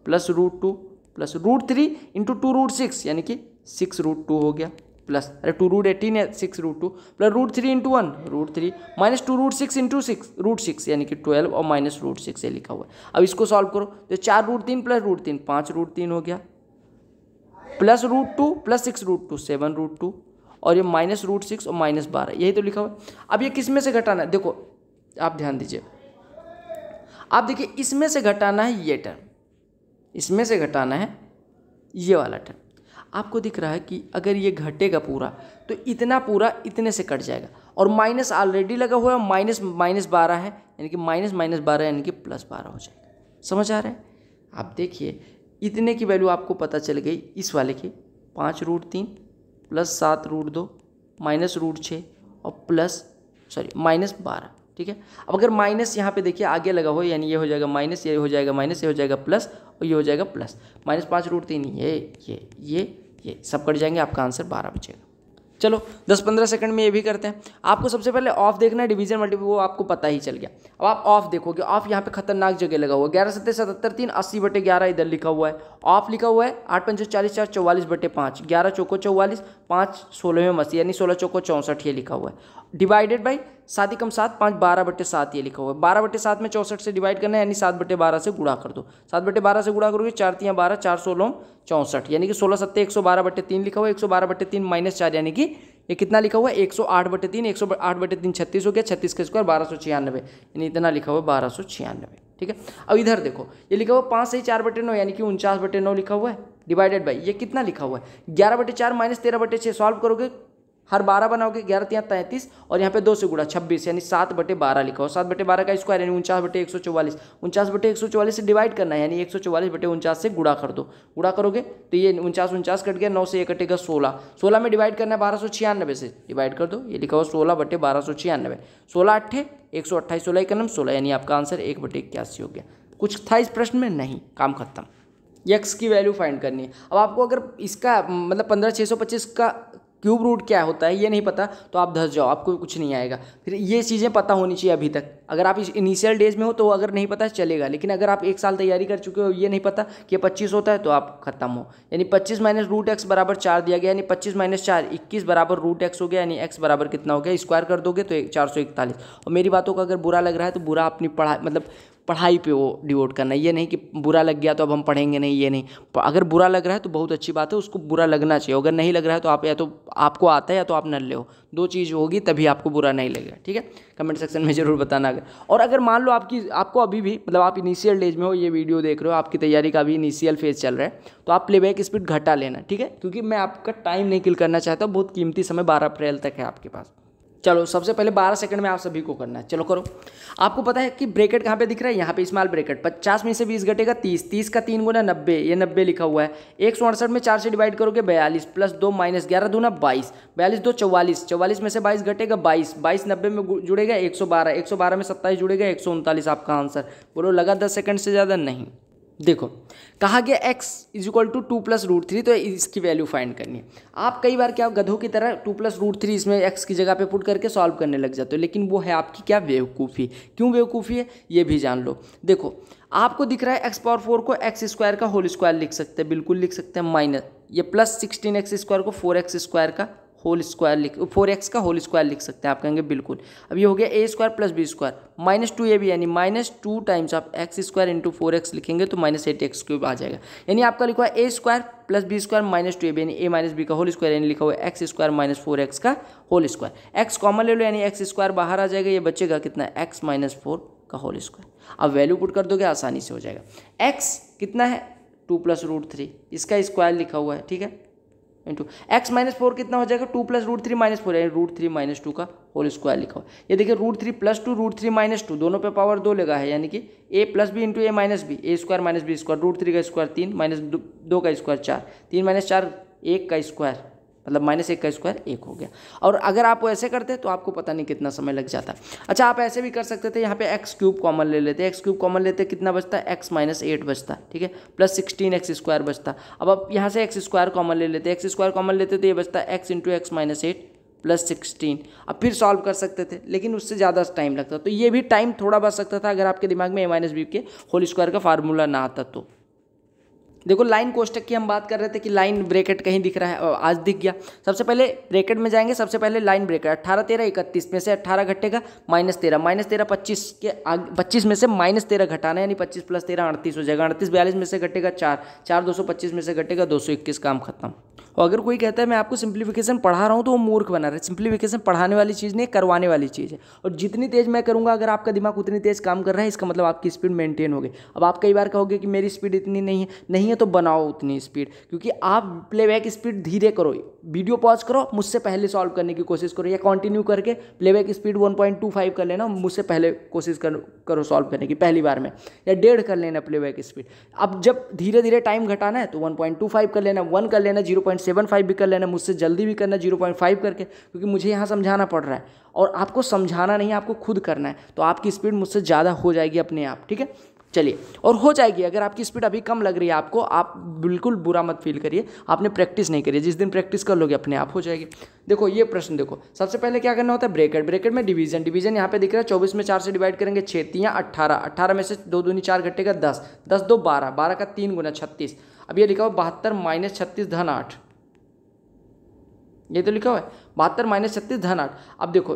A: plus root two plus root three into two root six यानी कि सिक्स रूट टू हो गया प्लस अरे टू रूट एटीन है six root two plus root three into one root three minus two root six into six root six यानी कि twelve और minus root six ये लिखा हुआ है अब इसको सॉल्व करो तो चार रूट तीन प्लस रूट तीन पाँच रूट तीन हो गया plus root two plus six root two seven root two और ये माइनस रूट सिक्स और माइनस बारह यही तो लिखा हुआ है अब ये किस में से घटाना है देखो आप ध्यान दीजिए आप देखिए इसमें से घटाना है ये टर्म इसमें से घटाना है ये वाला टर्म आपको दिख रहा है कि अगर ये घटेगा पूरा तो इतना पूरा इतने से कट जाएगा और माइनस ऑलरेडी लगा हुआ है माइनस माइनस बारह है यानी कि माइनस माइनस बारह यानी कि प्लस बारह हो जाएगा समझ आ रहा है आप देखिए इतने की वैल्यू आपको पता चल गई इस वाले की पाँच रूट तीन प्लस सात रूट दो माइनस रूट छः और प्लस सॉरी माइनस बारह ठीक है अब अगर माइनस यहाँ पे देखिए आगे लगा हो यानी ये हो जाएगा माइनस ये हो जाएगा माइनस ये हो जाएगा प्लस और ये हो जाएगा प्लस माइनस पाँच रूट तीन ये ये ये ये सब कट जाएंगे आपका आंसर बारह बचेगा चलो दस पंद्रह सेकंड में ये भी करते हैं आपको सबसे पहले ऑफ देखना है डिवीजन मल्टीपल वो आपको पता ही चल गया अब आप ऑफ देखोगे ऑफ यहाँ पे खतरनाक जगह लगा हुआ है ग्यारह सत्तर सतहत्तर तीन अस्सी बटे ग्यारह इधर लिखा हुआ है ऑफ लिखा हुआ है आठ पंच चालीस चार चौवालीस बटे पाँच ग्यारह चौको चौवालीस पाँच सोलह में मसी यानी सोलह चौको चौंसठ ये लिखा हुआ है डिवाइडेड बाई सात ही कम सात पाँच बारह बटे सात ये लिखा हुआ है बारह बटे सात में चौंसठ से डिवाइड करना है यानी सात बटे बारह से गुड़ा कर दो सात बटे बारह से गुड़ा करोगे चार तीन बारह चार सोलह चौंसठ यानी कि सोलह सत्तर एक सौ बारह बटे तीन लिखा हुआ है एक सौ बारह बटे तीन माइनस चार यानी कि ये कितना लिखा हुआ है एक सौ आठ बटे तीन एक सौ आठ बटे तीन छत्तीस हो गया छत्तीस का स्क्वायर बारह सौ छियानवे यानी इतना लिखा हुआ है बारह सौ छियानवे ठीक है अब इधर देखो ये लिखा हुआ पाँच से ही चार बटे नौ यानी कि उनचास बटे नौ लिखा हुआ है डिवाइडेड बाई ये कितना लिखा हुआ है ग्यारह बटे चार माइनस तेरह बटे छः सॉल्व करोगे हर बारह बनाओगे ग्यारह तीन तैंतीस और यहाँ पे दो से गुड़ा छब्बीस यानी सात बटे बारह लिखा हो सात बटे बारह का स्क्वायर यानी उनचास बटे एक सौ चौवालीस उनचास बटे एक सौ चौवालीस से डिवाइड करना है यानी एक सौ चौवालीस बटे उनचास से गुड़ा कर दो गुड़ा करोगे तो ये उनचास उनचास कट गया नौ से एक कटेगा सोलह सोलह में डिवाइड करना है बारह सौ छियानवे से डिवाइड कर दो ये लिखा हुआ सोलह बटे बारह सौ छियानवे सोलह अट्ठे एक सौ अट्ठाईस सोलह कलम सोलह यानी आपका आंसर एक बटे इक्यासी हो गया कुछ था इस प्रश्न में नहीं काम खत्म यक्स की वैल्यू फाइंड करनी है अब आपको अगर इसका मतलब पंद्रह छः सौ पच्चीस का क्यूब रूट क्या होता है ये नहीं पता तो आप धस जाओ आपको कुछ नहीं आएगा फिर ये चीज़ें पता होनी चाहिए अभी तक अगर आप इस इनिशियल डेज में हो तो अगर नहीं पता चलेगा लेकिन अगर आप एक साल तैयारी कर चुके हो ये नहीं पता कि पच्चीस होता है तो आप खत्म हो यानी पच्चीस माइनस रूट एक्स बराबर चार दिया गया यानी पच्चीस माइनस चार इक्कीस बराबर रूट एक्स हो गया यानी एक्स बराबर कितना हो गया स्क्वायर कर दोगे तो एक चार सौ इकतालीस और मेरी बातों का अगर बुरा लग रहा है तो बुरा अपनी पढ़ाई मतलब पढ़ाई पे वो डिवोट करना ये नहीं कि बुरा लग गया तो अब हम पढ़ेंगे नहीं ये नहीं अगर बुरा लग रहा है तो बहुत अच्छी बात है उसको बुरा लगना चाहिए अगर नहीं लग रहा है तो आप या तो आपको आता है या तो आप ले हो दो चीज़ होगी तभी आपको बुरा नहीं लगेगा ठीक है कमेंट सेक्शन में ज़रूर बताना अगर और अगर मान लो आपकी आपको अभी भी मतलब आप इनिशियल डेज में हो ये वीडियो देख रहे हो आपकी तैयारी का अभी इनिशियल फेज चल रहा है तो आप प्लेबैक स्पीड घटा लेना ठीक है क्योंकि मैं आपका टाइम नहीं किल करना चाहता बहुत कीमती समय बारह अप्रैल तक है आपके पास चलो सबसे पहले 12 सेकंड में आप सभी को करना है चलो करो आपको पता है कि ब्रेकेट कहाँ पे दिख रहा है यहाँ पे स्मॉल ब्रेकेट 50 में से 20 घटेगा 30 30 का तीन गुना नब्बे ये नब्बे लिखा हुआ है एक सौ अड़सठ में चार से डिवाइड करोगे बयालीस प्लस दो माइनस ग्यारह दो ना बाईस बयालीस दो चौवालीस चौवालीस में से बाईस घटेगा बाईस बाईस नब्बे में जुड़ेगा एक सौ बारह में सत्ताईस जुड़ेगा एक आपका आंसर बोलो लगा दस सेकंड से ज़्यादा नहीं देखो कहा गया x is equal to two plus root three तो इसकी वैल्यू फाइंड करनी है आप कई बार क्या गधों की तरह टू प्लस रूट थ्री इसमें x की जगह पे पुट करके सॉल्व करने लग जाते हो लेकिन वो है आपकी क्या बेवकूफ़ी क्यों बेवकूफ़ी है ये भी जान लो देखो आपको दिख रहा है x पावर फोर को एक्स स्क्वायर का होल स्क्वायर लिख सकते हैं बिल्कुल लिख सकते हैं माइनस ये प्लस सिक्सटीन एक्स स्क्वायर को फोर एक्स स्क्वायर का होल स्क्वायर लिख फोर एक्स का होल स्क्वायर लिख सकते हैं आप कहेंगे बिल्कुल अब ये हो गया A square plus B square minus two A B यानी माइनस टू टाइम्स आप x square into four x लिखेंगे तो माइनस एट एक्स क्यूब आ जाएगा यानी आपका लिखा हुआ A square plus B square minus two A B यानी ए माइनस बी का होल स्क्वायर यानी लिखा हुआ x square minus four x का होल स्क्वायर एक्स कॉमन ले लो यानी एक्स स्क्वायर बाहर आ जाएगा ये बचेगा कितना एक्स माइनस फोर का होल स्क्वायर अब वैल्यू पुट कर दोगे आसानी से हो जाएगा एक्स कितना है टू प्लस रूट थ्री इसका स्क्वायर लिखा हुआ है ठीक है इंटू एक्स माइनस फोर कितना हो जाएगा two plus root three minus four यानी रूट थ्री माइनस टू का होल स्क्वायर लिखा हुआ ये देखिए root three plus two root three minus two दोनों पे पावर दो लगा है यानी कि A plus B into A minus B A square minus B square root three का स्क्वायर तीन माइनस दो का स्क्वायर चार तीन माइनस चार एक का स्क्वायर मतलब माइनस एक का स्क्वायर एक हो गया और अगर आप ऐसे करते तो आपको पता नहीं कितना समय लग जाता अच्छा आप ऐसे भी कर सकते थे यहाँ पे एक्स क्यूब कॉमन ले लेते एक्स क्यूब कॉमन लेते कितना बचता है एक्स माइनस एट बचता ठीक है प्लस सिक्सटीन एक्स स्क्वायर बचता अब आप यहाँ से एक्स स्क्वायर कॉमन ले लेते एक्स स्क्वायर कॉमन लेते तो ये बचता है x into x minus eight plus sixteen अब फिर सॉल्व कर सकते थे लेकिन उससे ज़्यादा टाइम लगता तो ये भी टाइम थोड़ा बच सकता था अगर आपके दिमाग में ए माइनस बी के होल स्क्वायर का फार्मूला ना आता तो देखो लाइन कोष्टक की हम बात कर रहे थे कि लाइन ब्रेकेट कहीं दिख रहा है आज दिख गया सबसे पहले ब्रेकेट में जाएंगे सबसे पहले लाइन ब्रेकेट अट्ठारह तेरह इकतीस में से अट्ठारह घटेगा माइनस तेरह माइनस तेरह पच्चीस के आगे पच्चीस में से माइनस तेरह घटाना यानी पच्चीस प्लस तेरह अड़तीस हो जाएगा अड़तीस बयालीस में से घटेगा चार चार दो सौ पच्चीस में से घटेगा दो सौ इक्कीस काम खत्म और अगर कोई कहता है मैं आपको सिंप्लीफिकेशन पढ़ा रहा हूँ तो वो मूर्ख बना रहा है सिंप्लीफिकेशन पढ़ाने वाली चीज़ नहीं करवाने वाली चीज़ है और जितनी तेज़ मैं करूँगा अगर आपका दिमाग उतनी तेज़ काम कर रहा है इसका मतलब आपकी स्पीड मेंटेन होगी अब आप कई बार कहोगे कि मेरी स्पीड इतनी नहीं है नहीं है तो बनाओ उतनी स्पीड क्योंकि आप प्लेबैक स्पीड धीरे करो वीडियो पॉज करो मुझसे पहले सॉल्व करने की कोशिश करो या कंटिन्यू करके प्लेबैक स्पीड 1.25 कर लेना मुझसे पहले कोशिश कर, करो सॉल्व करने की पहली बार में या डेढ़ कर लेना प्लेबैक स्पीड अब जब धीरे धीरे टाइम घटाना है तो 1.25 कर लेना वन कर लेना जीरो भी कर लेना मुझसे जल्दी भी करना जीरो करके क्योंकि मुझे यहाँ समझाना पड़ रहा है और आपको समझाना नहीं आपको खुद करना है तो आपकी स्पीड मुझसे ज़्यादा हो जाएगी अपने आप ठीक है चलिए और हो जाएगी अगर आपकी स्पीड अभी कम लग रही है आपको आप बिल्कुल बुरा मत फील करिए आपने प्रैक्टिस नहीं करी जिस दिन प्रैक्टिस कर लोगे अपने आप हो जाएगी देखो ये प्रश्न देखो सबसे पहले क्या करना होता है ब्रेकेट ब्रेकेट में डिवीजन डिवीजन यहाँ पे दिख रहा है चौबीस में चार से डिवाइड करेंगे छेतियाँ अट्ठारह अट्ठारह में से दो दूनी चार घटेगा दस दस दो बारह बारह का तीन गुना छत्तीस अब ये लिखा हुआ बहत्तर माइनस छत्तीस धन आठ ये तो लिखा हुआ है बहत्तर माइनस छत्तीस धन आठ अब देखो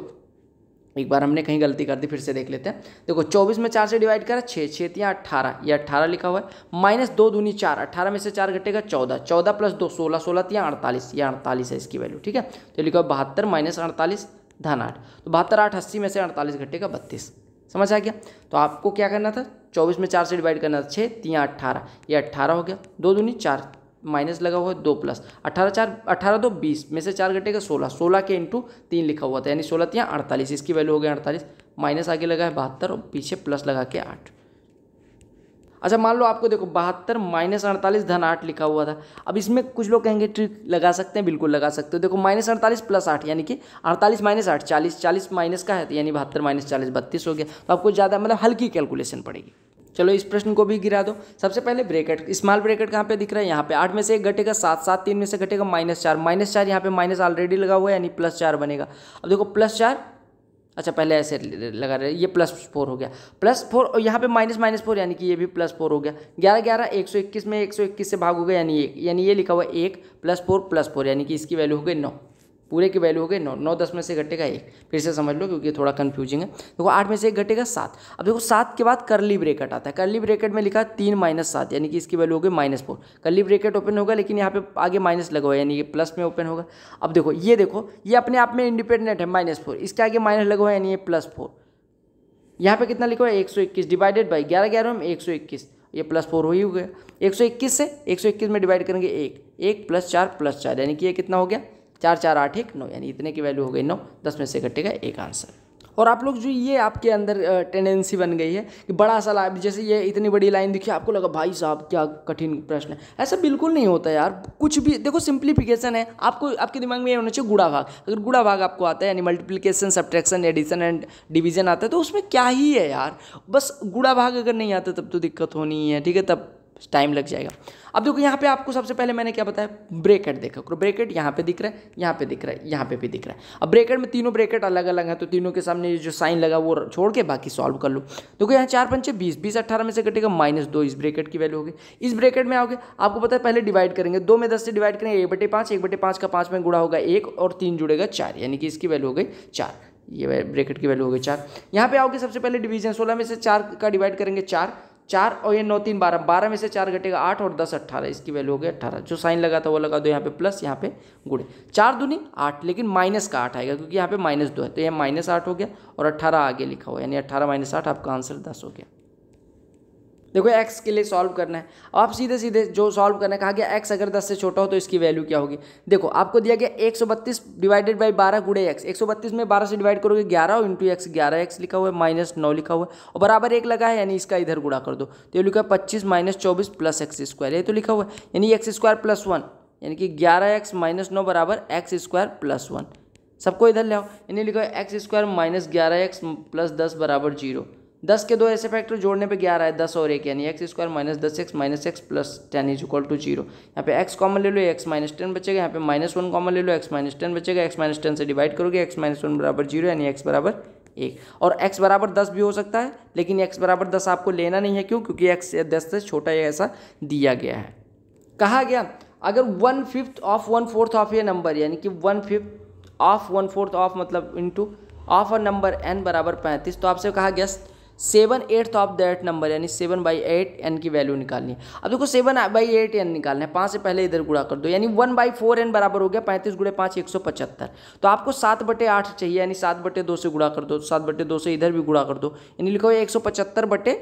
A: एक बार हमने कहीं गलती कर दी फिर से देख लेते हैं देखो चौबीस में चार से डिवाइड करा छः छः तियाँ अट्ठारह या अट्ठारह लिखा हुआ है माइनस दो दूनी चार अट्ठारह में से चार घटेगा चौदह चौदह प्लस दो सोलह सोलह तियाँ अड़तालीस या अड़तालीस है इसकी वैल्यू ठीक है तो लिखा हुआ बहत्तर माइनस अड़तालीस धन आठ तो बहत्तर आठ अस्सी में से अड़तालीस घटेगा बत्तीस समझ आ गया तो आपको क्या करना था चौबीस में चार से डिवाइड करना था छः तीन अट्ठारह या अट्ठारह हो गया दो दूनी चार माइनस लगा हुआ है दो प्लस अठारह चार अठारह दो बीस में से चार घटेगा सोलह सोलह के इंटू तीन लिखा हुआ था यानी सोलह तीन अड़तालीस इसकी वैल्यू हो गई अड़तालीस माइनस आगे लगा है बहत्तर और पीछे प्लस लगा के आठ अच्छा मान लो आपको देखो बहत्तर माइनस अड़तालीस धन आठ लिखा हुआ था अब इसमें कुछ लोग कहेंगे ट्रिक लगा सकते हैं बिल्कुल लगा सकते हो देखो माइनस अड़तालीस प्लस आठ यानी कि अड़तालीस माइनस आठ चालीस चालीस माइनस का है तो यानी बहत्तर माइनस चालीस बत्तीस हो गया तो आपको ज़्यादा मतलब हल्की कैलकुलेशन पड़ेगी चलो इस प्रश्न को भी गिरा दो सबसे पहले ब्रेकेट स्मॉल ब्रेकेट कहाँ पे दिख रहा है यहाँ पे आठ में से एक घटेगा सात सात तीन में से घटेगा माइनस चार माइनस चार यहाँ पे माइनस ऑलरेडी लगा हुआ है यानी प्लस चार बनेगा अब देखो प्लस चार अच्छा पहले ऐसे लगा रहे ये प्लस फोर हो गया प्लस फोर और यहाँ पे माइनस माइनस फोर यानी कि ये भी प्लस फोर हो गया ग्यारह ग्यारह एक सौ इक्कीस में एक सौ इक्कीस से भाग हो गया यानी एक यानी ये लिखा हुआ एक प्लस फोर प्लस फोर यानी कि इसकी वैल्यू हो गई नौ पूरे की वैल्यू हो गई नौ नौ दस में से घटेगा एक फिर से समझ लो क्योंकि थोड़ा कन्फ्यूजिंग है देखो आठ में से एक घटेगा सात अब देखो सात के बाद करली ब्रेकेट आता है करली ब्रेकेट में लिखा तीन माइनस सात यानी कि इसकी वैल्यू हो गई माइनस फोर करली ब्रेकेट ओपन होगा लेकिन यहाँ पे आगे माइनस लगा हुआ यानी कि प्लस में ओपन होगा अब देखो ये देखो ये अपने आप में इंडिपेंडेंट है माइनस फोर इसके आगे माइनस लगा हुआ यानी ये प्लस फोर यहाँ पे कितना लिखा हुआ है एक सौ इक्कीस डिवाइडेड बाई ग्यारह ग्यारह में एक सौ इक्कीस ये प्लस फोर हो ही हो गया एक सौ इक्कीस से एक सौ इक्कीस में डिवाइड करेंगे एक एक प्लस चार प्लस चार यानी कि ये कितना हो गया चार चार आठ एक नौ यानी इतने की वैल्यू हो गई नौ दस में से कटेगा एक आंसर और आप लोग जो ये आपके अंदर टेंडेंसी बन गई है कि बड़ा सा जैसे ये इतनी बड़ी लाइन दिखी आपको लगा भाई साहब क्या कठिन प्रश्न है ऐसा बिल्कुल नहीं होता यार कुछ भी देखो सिंप्लीफिकेशन है आपको आपके दिमाग में ये होना चाहिए गुड़ा भाग अगर गुड़ा भाग आपको आता है यानी multiplication subtraction addition and division आता है तो उसमें क्या ही है यार बस गुड़ा भाग अगर नहीं आता तब तो दिक्कत होनी है ठीक है तब टाइम लग जाएगा अब देखो यहाँ पे आपको सबसे पहले मैंने क्या बताया ब्रेकेट देखो करो ब्रेकेट यहाँ पे दिख रहा है यहाँ पे दिख रहा है यहाँ पे भी दिख रहा है अब ब्रेकेट में तीनों ब्रेकेट अलग अलग हैं तो तीनों के सामने जो साइन लगा वो छोड़ के बाकी सॉल्व कर लो देखो यहाँ चार पंचे बीस बीस अट्ठारह में से कटेगा माइनस दो इस ब्रेकेट की वैल्यू होगी इस ब्रेकेट में आओगे आपको पता है पहले डिवाइड करेंगे दो में दस से डिवाइड करेंगे एक बटे पाँच एक बटे पाँच का पाँच में गुड़ा होगा एक और तीन जुड़ेगा चार यानी कि इसकी वैल्यू हो गई चार ये ब्रेकेट की वैल्यू हो गई चार यहाँ पे आओगे सबसे पहले डिवीजन सोलह में से चार का डिवाइड करेंगे चार चार और ये नौ तीन बारह बारह में से चार घटेगा आठ और दस अट्ठारह इसकी वैल्यू हो गई अट्ठारह जो साइन लगा था वो लगा दो यहाँ पे प्लस यहाँ पे गुड़े चार दूनी आठ लेकिन माइनस का आठ आएगा क्योंकि यहाँ पे माइनस दो है तो यह माइनस आठ हो गया और अट्ठारह आगे लिखा हुआ यानी अट्ठारह माइनस आठ आपका आंसर दस हो गया देखो एक्स के लिए सॉल्व करना है आप सीधे सीधे जो सॉल्व करना है कहा गया एक्स अगर दस से छोटा हो तो इसकी वैल्यू क्या होगी देखो आपको दिया गया एक सौ बत्तीस डिवाइडेड बाई बारह गुड़े एक्स एक सौ बत्तीस में बारह से डिवाइड करोगे ग्यारह और इंटू एक्स ग्यारह एक्स लिखा हुआ है माइनस नौ लिखा हुआ है और बराबर एक लगा है यानी इसका इधर गुड़ा कर दो तो ये लिखा है पच्चीस माइनस चौबीस प्लस एक्स स्क्वायर ये तो लिखा हुआ है यानी एक्स स्क्वायर प्लस वन यानी कि ग्यारह एक्स माइनस नौ बराबर एक्स स्क्वायर प्लस वन सबको इधर ले आओ यानी लिखा है एक्स स्क्वायर माइनस ग्यारह एक्स प्लस दस बराबर जीरो दस के दो ऐसे फैक्टर जोड़ने पे ग्यारह है दस और एक यानी एक्स स्क्वायर माइनस दस x minus x plus ten is equal to zero यहाँ पे एक्स कॉमन ले लो एक्स माइनस टेन बचेगा यहाँ पे माइनस वन कॉमन ले लो एक्स माइनस टेन बचेगा एक्स माइनस टेन से डिवाइड करोगे एक्स माइनस वन बराबर जीरो यानी एक्स बराबर एक और एक्स बराबर दस भी हो सकता है लेकिन एक्स बराबर दस आपको लेना नहीं है क्यों क्योंकि एक्स दस से छोटा या ऐसा दिया गया है कहा गया अगर one fifth of one fourth of ये नंबर यानी कि one fifth of one fourth of मतलब into of a number n बराबर पैंतीस तो आपसे कहा गया सेवन एट्थ ऑफ तो दैट नंबर यानी सेवन बाई एट एन की वैल्यू निकालनी है अब देखो सेवन बाई एट एन निकालना है पाँच से पहले इधर गुड़ा कर दो यानी वन बाई फोर एन बराबर हो गया पैंतीस गुड़े पाँच एक सौ पचहत्तर तो आपको सात बटे आठ चाहिए यानी सात बटे दो से गुड़ा कर दो सात बटे दो से इधर भी गुड़ा कर दो यानी लिखो एक सौ पचहत्तर बटे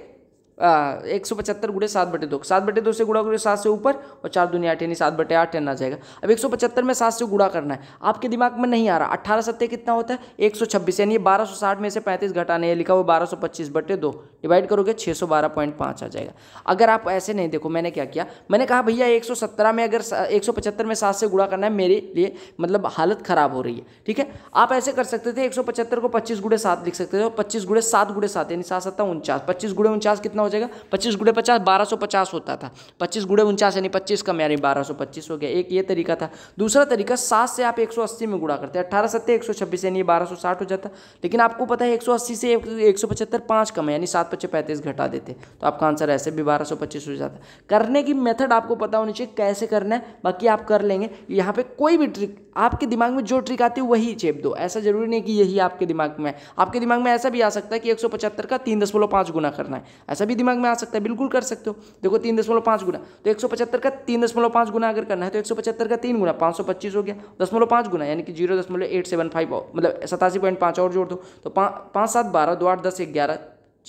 A: एक सौ पचहत्तर गुड़े सात बटे दो सात बटे दो से गुड़ा करोगे सात से ऊपर और चार दुनिया आठ यानी सात बटे आठ टन आ जाएगा अब एक सौ पचहत्तर में सात से गुड़ा करना है आपके दिमाग में नहीं आ रहा अट्ठारह सत्य कितना होता है एक सौ छब्बीस यानी बारह सौ साठ में से पैंतीस घटाने ये लिखा हुआ बारह सौ पच्चीस बटे दो डिवाइड करोगे छः सौ बारह पॉइंट पाँच आ जाएगा अगर आप ऐसे नहीं देखो मैंने क्या किया मैंने कहा भैया एक सौ सत्रह में अगर एक सौ पचहत्तर में सात से गुड़ा करना है मेरे लिए मतलब हालत ख़राब हो रही है ठीक है आप ऐसे कर सकते थे एक सौ पचहत्तर को पच्चीस गुड़े सात लिख सकते थे पच्चीस गुड़े सात गुड़े सात यानी सात सत्ता उनचास पच्चीस गुड़े उनचास कितना हो जाएगा पच्चीस गुड़े पचास बारह सौ पचास होता था पच्चीस गुड़े उनचास यानी पच्चीस कम यानी बारह सौ पच्चीस हो गया एक ये तरीका था दूसरा तरीका सात से आप एक सौ अस्सी में गुड़ा करते हैं अठारह सत्तर एक सौ छब्बीस यानी बारह सौ साठ हो जाता लेकिन आपको पता है एक सौ अस्सी से एक सौ पचहत्तर पाँच कम है यानी सात पच्चीस पैंतीस घटा देते तो आपका आंसर ऐसे भी बारह सौ पच्चीस हो जाता करने की मेथड आपको पता होनी चाहिए कैसे करना है बाकी आप कर लेंगे यहाँ पर कोई भी ट्रिक आपके दिमाग में जो ट्रिक आती है वही चेप दो ऐसा जरूरी नहीं कि यही आपके दिमाग में आपके दिमाग में ऐसा भी आ सकता है कि एक का तीन दशमलव पाँच गुना करना है ऐसा भी दिमाग में आ सकता है बिल्कुल कर सकते हो देखो तीन दशमलव पाँच गुना तो एक सौ पचहत्तर का तीन दशमलव पाँच गुना अगर करना है तो एक सौ पचहत्तर का तीन गुना पाँच सौ पच्चीस हो गया दशमलव पाँच गुना यानी कि जीरो दशमलव एट सेवन फाइव मतलब सतासी पॉइंट पाँच और जोड़ दो तो पाँच सात बारह दो आठ दस ग्यारह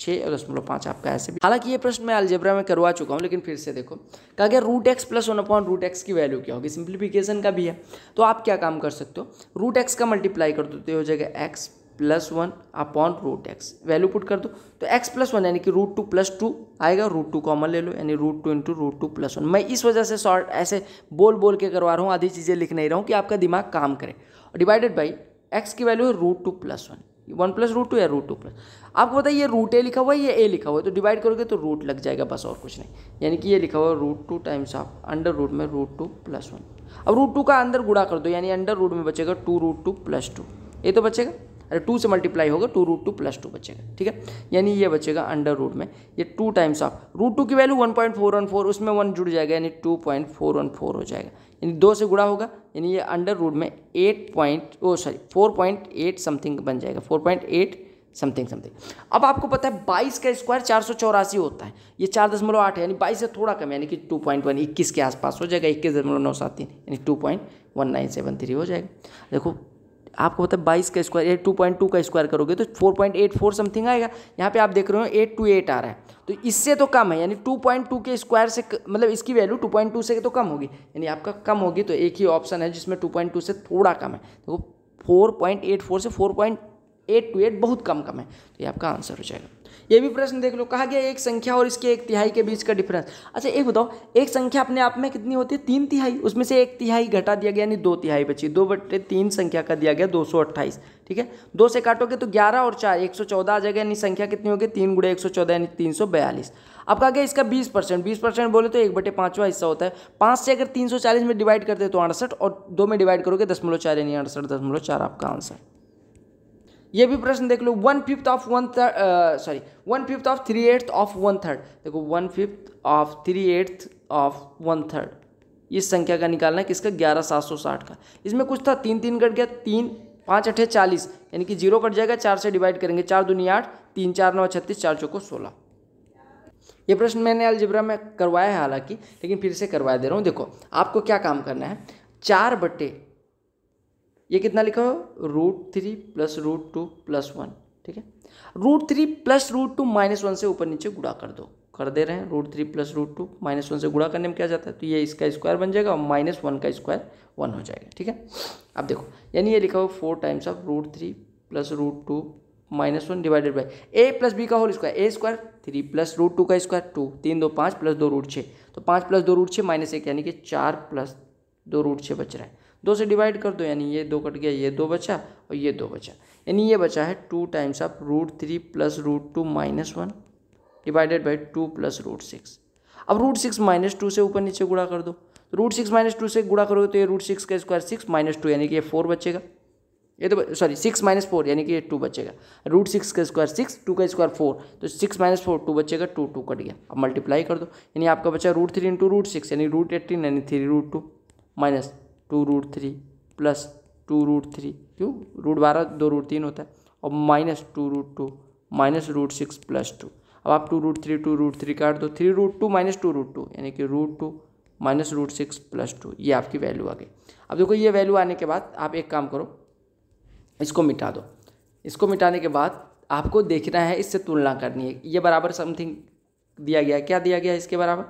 A: छः दशमलव पाँच आपका ऐसे भी हालांकि ये प्रश्न मैं अलजेब्रा में करवा चुका हूँ लेकिन फिर से देखो कहा गया root x plus one upon root x की वैल्यू क्या होगी सिंप्लीफिकेशन का भी है तो आप क्या काम कर सकते हो रूट एक्स का मल्टीप्लाई कर देते तो हो जाएगा x plus one upon root x value put कर दो तो एक्स प्लस वन यानी कि रूट टू प्लस टू आएगा रूट टू कॉमन ले लो यानी root two into root two plus one मैं इस वजह से शॉर्ट ऐसे बोल बोल के करवा रहा हूँ आधी चीज़ें लिख नहीं रहा हूँ कि आपका दिमाग काम करे डिवाइडेड बाई एक्स की वैल्यू है root two plus one one plus root two या रूट टू प्लस आपको बताइए ये रूट ए लिखा हुआ है ये ए लिखा हुआ है तो डिवाइड करोगे तो रूट लग जाएगा बस और कुछ नहीं यानी कि ये लिखा हुआ है root two times of under root में रूट टू प्लस वन अब रूट टू का अंदर गुड़ा कर दो यानी अंडर रूट में बचेगा two root two plus two ये तो बचेगा अरे टू से मल्टीप्लाई होगा two root two plus two बचेगा ठीक है यानी ये बचेगा अंडर रूट में ये two times of root two की value one point four one four उसमें वन जुड़ जाएगा यानी two point four one four हो जाएगा यानी दो से गुड़ा होगा यानी ये अंडर रूट में eight point o sorry four point eight something बन जाएगा four point eight something something अब आपको पता है बाईस का स्क्वायर चार सौ चौरासी होता है ये चार दशमलव आठ है यानी बाईस से थोड़ा कम यानी कि टू पॉइंट वन इक्कीस के आसपास हो जाएगा इक्कीस दशमलव नौ सात तीन यानी two point one nine seven three हो जाएगा देखो आपको पता है बाईस का स्क्वायर या टू पॉइंट टू का स्क्वायर करोगे तो four point eight four something आएगा यहाँ पे आप देख रहे हो एट टू एट आ रहा है तो इससे तो कम है यानी टू पॉइंट टू के स्क्वायर से मतलब इसकी वैल्यू टू पॉइंट टू से तो कम होगी यानी आपका कम होगी तो एक ही ऑप्शन है जिसमें टू पॉइंट टू से थोड़ा कम है देखो फोर पॉइंट एट फोर से four point eight two eight बहुत कम कम है तो ये आपका आंसर हो जाएगा ये भी प्रश्न देख लो कहा गया एक संख्या और इसके एक तिहाई के बीच का डिफरेंस अच्छा एक बताओ एक संख्या अपने आप में कितनी होती है तीन तिहाई उसमें से एक तिहाई घटा दिया गया यानी दो तिहाई बची दो बटे तीन संख्या का दिया गया दो सौ अट्ठाईस ठीक है दो से काटोगे तो ग्यारह और चार एक सौ चौदह आ जाएगा यानी संख्या कितनी होगी तीन गुड़े एक सौ चौदह यानी तीन सौ बयालीस अब कहा गया इसका बीस परसेंट बीस परसेंट बोले तो एक बटे पांचवा हिस्सा होता है पांच से अगर तीन सौ चालीस में डिवाइड करते तो अड़सठ और दो में डिवाइड करोगे दसमलव चार यानी अड़सठ दसमलव चार आपका आंसर ये भी प्रश्न देख लो one fifth of one third sorry one fifth of three eighth of one third देखो one fifth of three eighth of one third इस संख्या का निकालना है किसका ग्यारह सात सौ साठ का इसमें कुछ था तीन तीन कट गया तीन पाँच अठे चालीस यानी कि जीरो कट जाएगा चार से डिवाइड करेंगे चार दूनी आठ तीन चार नौ छत्तीस चार चौको सोलह ये प्रश्न मैंने अलजिब्रा में करवाया है हालांकि लेकिन फिर से करवा दे रहा हूँ देखो आपको क्या काम करना है चार बटे ये कितना लिखा हो root three plus root two plus one ठीक है root three plus root two minus one से ऊपर नीचे गुड़ा कर दो कर दे रहे हैं root three plus root two minus one से गुड़ा करने में क्या जाता है तो ये इसका स्क्वायर बन जाएगा और माइनस वन का स्क्वायर वन हो जाएगा ठीक है अब देखो यानी ये लिखा हो four times of root three plus root two minus one divided by a plus B का होल स्क्वायर ए square three plus root two का स्क्वायर टू तीन दो पाँच प्लस दो रूट छः तो पाँच प्लस दो रूट छः माइनस एक यानी कि चार प्लस दो रूट छः बच रहा है दो से डिवाइड कर दो यानी ये दो कट गया ये दो बचा और ये दो बचा यानी ये बचा है two times of root three plus root two minus one divided by two plus root six अब रूट सिक्स माइनस टू से ऊपर नीचे गुड़ा कर दो रूट सिक्स माइनस टू से गुड़ा करोगे तो ये रूट सिक्स का स्क्वायर सिक्स माइनस टू यानी कि ये फोर बचेगा ये तो सॉरी सिक्स माइनस फोर यानी कि ये टू बचेगा रूट सिक्स का स्क्वायर सिक्स टू का स्क्वायर फोर तो सिक्स माइनस फोर टू बचेगा टू टू कट गया अब मल्टीप्लाई कर दो यानी आपका बच्चा root three into root six यानी रूट एट्टीन यानी three root two minus two root three plus two root three क्यों रूट बारह दो रूट तीन होता है और minus two root two minus root six plus two अब आप to root three two root three काट दो three root two minus two root two यानी कि root two minus root six plus two ये आपकी वैल्यू आ गई अब देखो ये वैल्यू आने के बाद आप एक काम करो इसको मिटा दो इसको मिटाने के बाद आपको देखना है इससे तुलना करनी है ये बराबर समथिंग दिया गया है क्या दिया गया है इसके बराबर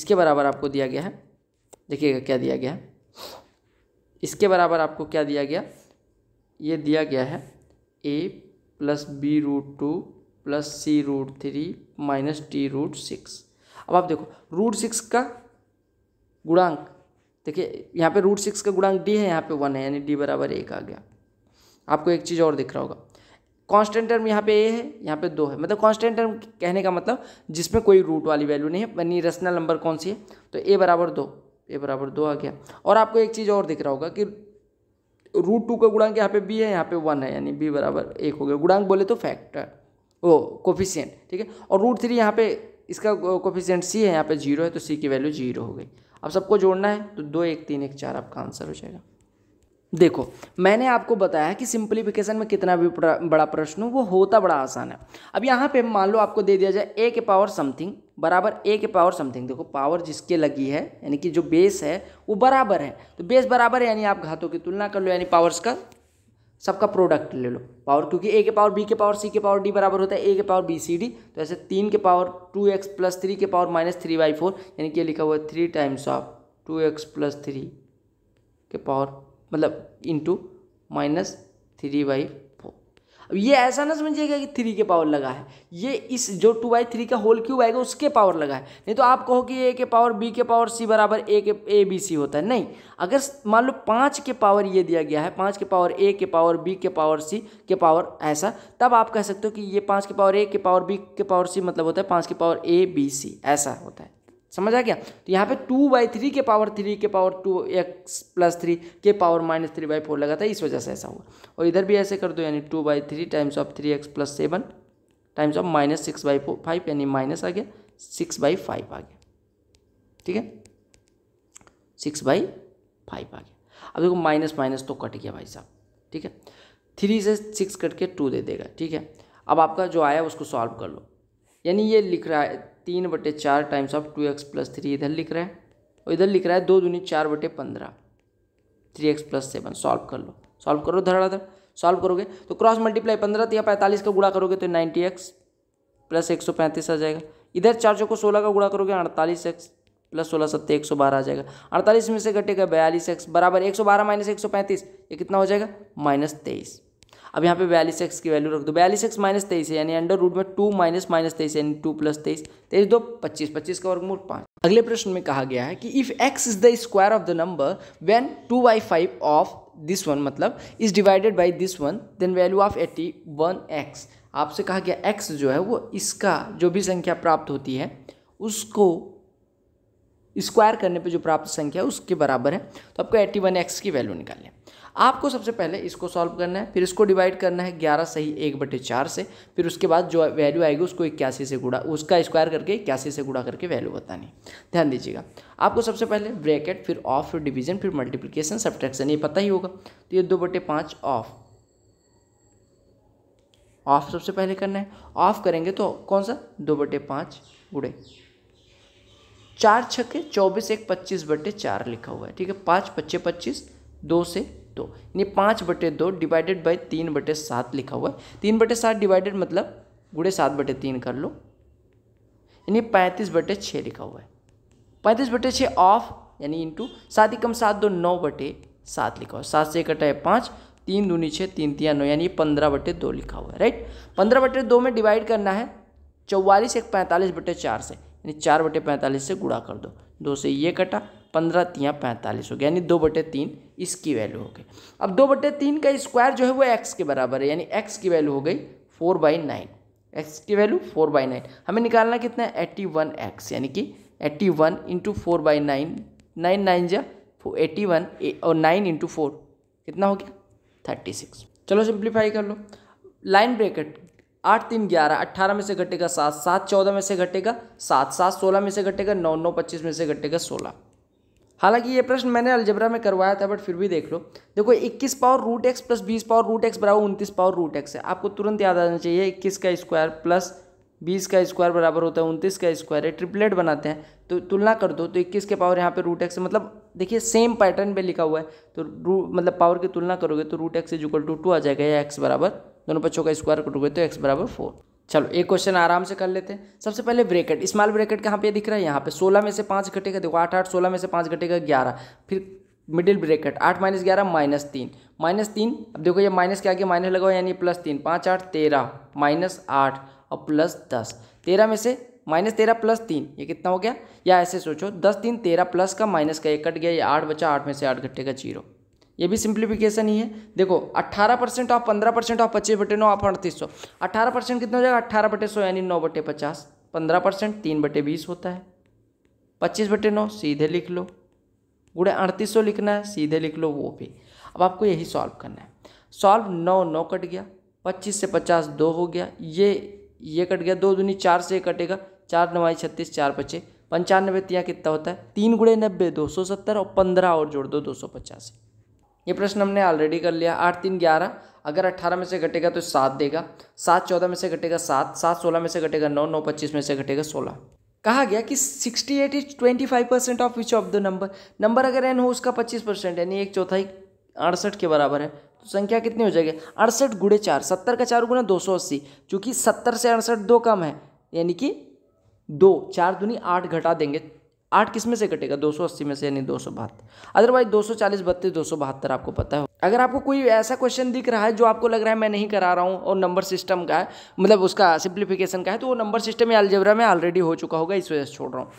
A: इसके बराबर आपको दिया गया है देखिएगा क्या दिया गया है इसके बराबर आपको क्या दिया गया ये दिया गया है ए plus b root two plus c root three minus t root six अब आप देखो रूट सिक्स का गुणांक देखिए यहाँ पे रूट सिक्स का गुणांक डी है यहाँ पे वन है यानी डी बराबर एक आ गया आपको एक चीज़ और दिख रहा होगा कांस्टेंट टर्म यहाँ पे ए है यहाँ पे दो है मतलब कांस्टेंट टर्म कहने का मतलब जिसमें कोई रूट वाली वैल्यू नहीं है यानी रसना नंबर कौन सी है तो ए बराबर दो ए बराबर दो आ गया और आपको एक चीज़ और दिख रहा होगा कि रूट टू का गुणांक यहाँ पे बी है यहाँ पे वन है यानी बी बराबर एक हो गया गुणांक बोले तो फैक्टर वो कोफिशियंट ठीक है और रूट थ्री यहाँ पे इसका कोफिशियंट सी है यहाँ पे जीरो है तो सी की वैल्यू जीरो हो गई अब सबको जोड़ना है तो दो एक तीन एक चार आपका आंसर हो जाएगा देखो मैंने आपको बताया कि सिंप्लीफिकेशन में कितना भी बड़ा प्रश्न हो वो होता बड़ा आसान है अब यहाँ पे मान लो आपको दे दिया जाए ए के पावर समथिंग बराबर ए के पावर समथिंग देखो पावर जिसके लगी है यानी कि जो बेस है वो बराबर है तो बेस बराबर है यानी आप घातों की तुलना कर लो यानी पावर्स का सबका प्रोडक्ट ले लो पावर क्योंकि ए के पावर बी के पावर सी के पावर डी बराबर होता है ए के पावर बी सी डी तो ऐसे तीन के power two x plus three के power minus three by four यानी कि लिखा हुआ है three times of two x plus three के पावर मतलब into minus three by four अब ये ऐसा ना समझिएगा कि थ्री के पावर लगा है ये इस जो टू बाई थ्री का होल क्यूब आएगा उसके पावर लगा है नहीं तो आप कहो कि ए के पावर बी के पावर सी बराबर ए के ए बी सी होता है नहीं अगर मान लो पाँच के पावर ये दिया गया है पाँच के पावर ए के पावर बी के पावर सी के पावर ऐसा तब आप कह सकते हो कि ये पाँच के पावर ए के पावर बी के पावर सी मतलब होता है पाँच के पावर ए बी सी ऐसा होता है समझ आ गया तो यहाँ पे टू बाई थ्री के पावर थ्री के power two x plus three के power minus three by four लगा था इस वजह से ऐसा हुआ और इधर भी ऐसे कर दो यानी two by three times of three x plus seven times of minus six by four five यानी माइनस आ गया सिक्स बाई फाइव आ गया ठीक है सिक्स बाई फाइव आ गया अब देखो माइनस माइनस तो कट गया भाई साहब ठीक है थ्री से सिक्स कट के टू दे देगा ठीक है अब आपका जो आया उसको सॉल्व कर लो यानी ये लिख रहा है तीन बटे चार times of two x plus three इधर लिख रहा है और इधर लिख रहा है दो दूनी चार बटे पंद्रह three x plus seven solve कर लो सॉल्व करो धड़ाधड़ सॉल्व करोगे तो क्रॉस मल्टीप्लाई पंद्रह तो या पैंतालीस का गुड़ा करोगे तो नाइन्टी एक्स प्लस एक सौ पैंतीस आ जाएगा इधर चार चौको को सोलह का गुड़ा करोगे अड़तालीस एक्स प्लस सोलह सत्तर एक सौ बारह आ जाएगा अड़तालीस में से घटेगा बयालीस एक्स बराबर एक सौ बारह माइनस एक सौ पैंतीस ये कितना हो जाएगा माइनस तेईस अब यहाँ पे बयालीस एक्स की वैल्यू रख दो बयालीस एक्स माइनस तेईस है यानी अंडर रूट में टू माइनस माइनस तेईस यानी टू प्लस तेईस तेईस दो पच्चीस पच्चीस का वर्गमूल पाँच अगले प्रश्न में कहा गया है कि if x is the square of the number one two by five of this one मतलब is divided by this one then value of eighty one x आपसे कहा गया एक्स जो है वो इसका जो भी संख्या प्राप्त होती है उसको स्क्वायर करने पे जो प्राप्त संख्या है उसके बराबर है तो आपको एट्टी वन एक्स की वैल्यू निकालें आपको सबसे पहले इसको सॉल्व करना है फिर इसको डिवाइड करना है ग्यारह सही एक बटे चार से फिर उसके बाद जो वैल्यू आएगी उसको इक्यासी से गुड़ा उसका स्क्वायर करके इक्यासी से गुड़ा करके वैल्यू बतानी ध्यान दीजिएगा आपको सबसे पहले ब्रैकेट फिर ऑफ फिर डिवीजन फिर मल्टीप्लीकेशन सब्ट्रैक्शन ये पता ही होगा तो ये दो बटे पाँच ऑफ ऑफ सबसे पहले करना है ऑफ करेंगे तो कौन सा दो बटे पाँच गुड़े चार छके चौबीस एक पच्चीस बटे चार लिखा हुआ है ठीक है पाँच पच्चे पच्चीस दो से दो यानी पाँच बटे दो डिवाइडेड बाई तीन बटे सात लिखा हुआ है तीन बटे सात डिवाइडेड मतलब गुड़े सात बटे तीन कर लो यानी पैंतीस बटे छः लिखा हुआ है पैंतीस बटे छः ऑफ यानी इंटू सात ही कम सात दो नौ बटे सात लिखा हुआ है सात से इकट्ठा है पाँच तीन दूनी छः तीन तिया नौ यानी पंद्रह बटे दो लिखा हुआ है राइट पंद्रह बटे दो में डिवाइड करना है चौवालीस एक पैंतालीस बटे चार से यानी चार बटे पैंतालीस से गुड़ा कर दो दो से ये कटा पंद्रह तिया पैंतालीस हो गया यानी दो बटे तीन इसकी वैल्यू हो गई अब दो बटे तीन का स्क्वायर जो है वो एक्स के बराबर है यानी एक्स की वैल्यू हो गई फोर बाई नाइन एक्स की वैल्यू फोर बाई नाइन हमें निकालना कितना है एट्टी वन एक्स यानी कि eighty one into four by nine nine nine जा एट्टी वन और नाइन इंटू फोर कितना हो गया थर्टी सिक्स चलो सिंप्लीफाई कर लो लाइन ब्रेकेट आठ तीन ग्यारह अट्ठारह में से घटेगा सात सात चौदह में से घटेगा सात सात सोलह में से घटेगा नौ नौ पच्चीस में से घटेगा सोलह हालांकि ये प्रश्न मैंने अलजबरा में करवाया था बट फिर भी देख लो देखो इक्कीस पावर रूट एक्स प्लस बीस पावर रूट एक्स बराबर उनतीस पावर रूट एक्स है आपको तुरंत याद आना चाहिए इक्कीस का स्क्वायर प्लस बीस का स्क्वायर बराबर होता है उनतीस का स्क्वायर है ट्रिपलेट बनाते हैं तो तुलना कर दो तो इक्कीस के पावर यहाँ पर रूट एक्स मतलब देखिए सेम पैटर्न पर लिखा हुआ है तो रू मतलब पावर की तुलना करोगे तो root x is two two आ जाएगा या एक्स बराबर दोनों पक्षों का स्क्वायर कट गए तो एक्स बराबर फोर चलो एक क्वेश्चन आराम से कर लेते हैं सबसे पहले ब्रेकेट स्मॉल ब्रेकेट कहाँ पे दिख रहा है यहाँ पे सोलह में से पाँच घटेगा देखो आठ आठ सोलह में से पाँच घटेगा ग्यारह फिर मिडिल ब्रेकेट आठ माइनस ग्यारह माइनस तीन माइनस तीन अब देखो ये माइनस के आगे माइनस लगाओ यानी प्लस तीन पाँच आठ तेरह माइनस आठ और प्लस दस तेरह में से माइनस तेरह प्लस तीन ये कितना हो गया या ऐसे सोचो दस तीन तेरह प्लस का माइनस का एक कट गया ये आठ बचा आठ में से आठ घटेगा जीरो ये भी सिंप्लीफिकेशन ही है देखो 18 परसेंट ऑफ पंद्रह परसेंट ऑफ पच्चीस बटे नौ ऑफ अड़तीस सौ अट्ठारह परसेंट कितना हो जाएगा अट्ठारह बटे सौ यानी नौ बटे पचास पंद्रह परसेंट तीन बटे बीस होता है पच्चीस बटे नौ सीधे लिख लो गुड़े अड़तीस सौ लिखना है सीधे लिख लो वो भी अब आपको यही सॉल्व करना है सॉल्व नौ नौ कट गया पच्चीस से पचास दो हो गया ये ये कट गया दो दूनी चार से कटेगा चार नवाई छत्तीस चार पच्चीस पंचानवे तिया कितना होता है तीन गुड़े नब्बे दो सौ सत्तर और पंद्रह और जोड़ दो दो सौ पचास ये प्रश्न हमने ऑलरेडी कर लिया आठ तीन ग्यारह अगर अट्ठारह में से घटेगा तो सात देगा सात चौदह में से घटेगा सात सात सोलह में से घटेगा नौ नौ पच्चीस में से घटेगा सोलह कहा गया कि sixty eight is twenty five percent of which of the number number अगर एन हो उसका पच्चीस परसेंट यानी एक चौथाई अड़सठ के बराबर है तो संख्या कितनी हो जाएगी अड़सठ गुड़े चार सत्तर का चार गुना दो सौ अस्सी चूँकि सत्तर से अड़सठ दो कम है यानी कि दो चार दुनी आठ घटा देंगे आठ किस में से कटेगा दो में से यानी दो सौ बहत्तर अदरवाइज दो सौ चालीस बत्तीस दो सौ बहत्तर आपको पता है अगर आपको कोई ऐसा क्वेश्चन दिख रहा है जो आपको लग रहा है मैं नहीं करा रहा हूँ और नंबर सिस्टम का है मतलब उसका सिंप्लीफिकेशन का है तो वो नंबर सिस्टम या अलजेबरा में ऑलरेडी हो चुका होगा इस वजह से छोड़ रहा हूँ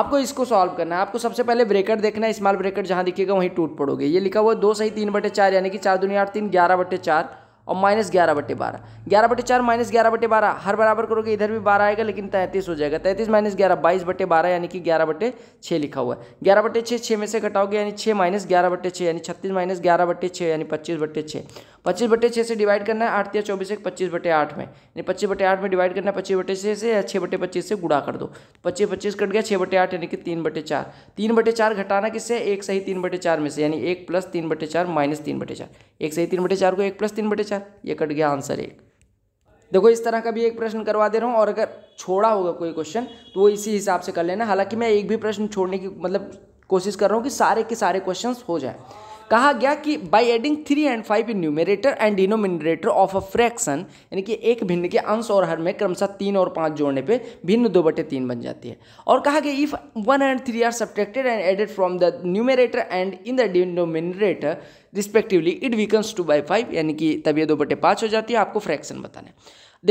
A: आपको इसको सॉल्व करना है आपको सबसे पहले ब्रेकर देखना है स्मॉल ब्रेकर जहाँ दिखेगा वहीं टूट पड़ोगे ये लिखा हुआ है दो सही तीन बटे चार यानी कि चार दुनिया आठ तीन ग्यारह बटे चार और माइनस ग्यारह बटे बारह ग्यारह बटे चार माइनस ग्यारह बटे बारह हर बराबर करोगे इधर भी बारह आएगा लेकिन तैंतीस हो जाएगा तैंतीस माइनस ग्यारह बाईस बटे बारह यानी कि ग्यारह बटे छः लिखा हुआ है ग्यारह बटे छः छः में से घटाओगे यानी छः माइनस ग्यारह बटे छः यानी छत्तीस माइनस ग्यारह बटे छः यानी पच्चीस बटे छः पच्चीस बटे छः से डिवाइड करना है आठ या चौबीस एक पच्चीस बटे आठ में यानी पच्चीस बटे आठ में डिवाइड करना है पच्चीस बटे छः से या छः बटे पच्चीस से गुड़ा कर दो तो पच्चीस पच्चीस कट गया छः बटे आठ यानी कि तीन बटे चार तीन बटे चार घटाना किससे एक सही तीन बटे चार में से यानी एक प्लस तीन बटे चार माइनस तीन बटे चार एक सही तीन बटे चार को एक प्लस तीन बटे चार ये कट गया आंसर एक देखो इस तरह का भी एक प्रश्न करवा दे रहा हूँ और अगर छोड़ा होगा कोई क्वेश्चन तो वो इसी हिसाब से कर लेना हालांकि मैं एक भी प्रश्न छोड़ने की मतलब कोशिश कर रहा हूँ कि सारे के सारे क्वेश्चन हो जाए कहा गया कि by adding three and five in numerator and denominator of a fraction यानी कि एक भिन्न के अंश और हर में क्रमशः तीन और पाँच जोड़ने पे भिन्न दो बटे तीन बन जाती है और कहा गया if one and three are subtracted and added from the numerator and in the denominator respectively it becomes two by five यानी कि तब ये दो बटे पाँच हो जाती है आपको फ्रैक्शन बताना है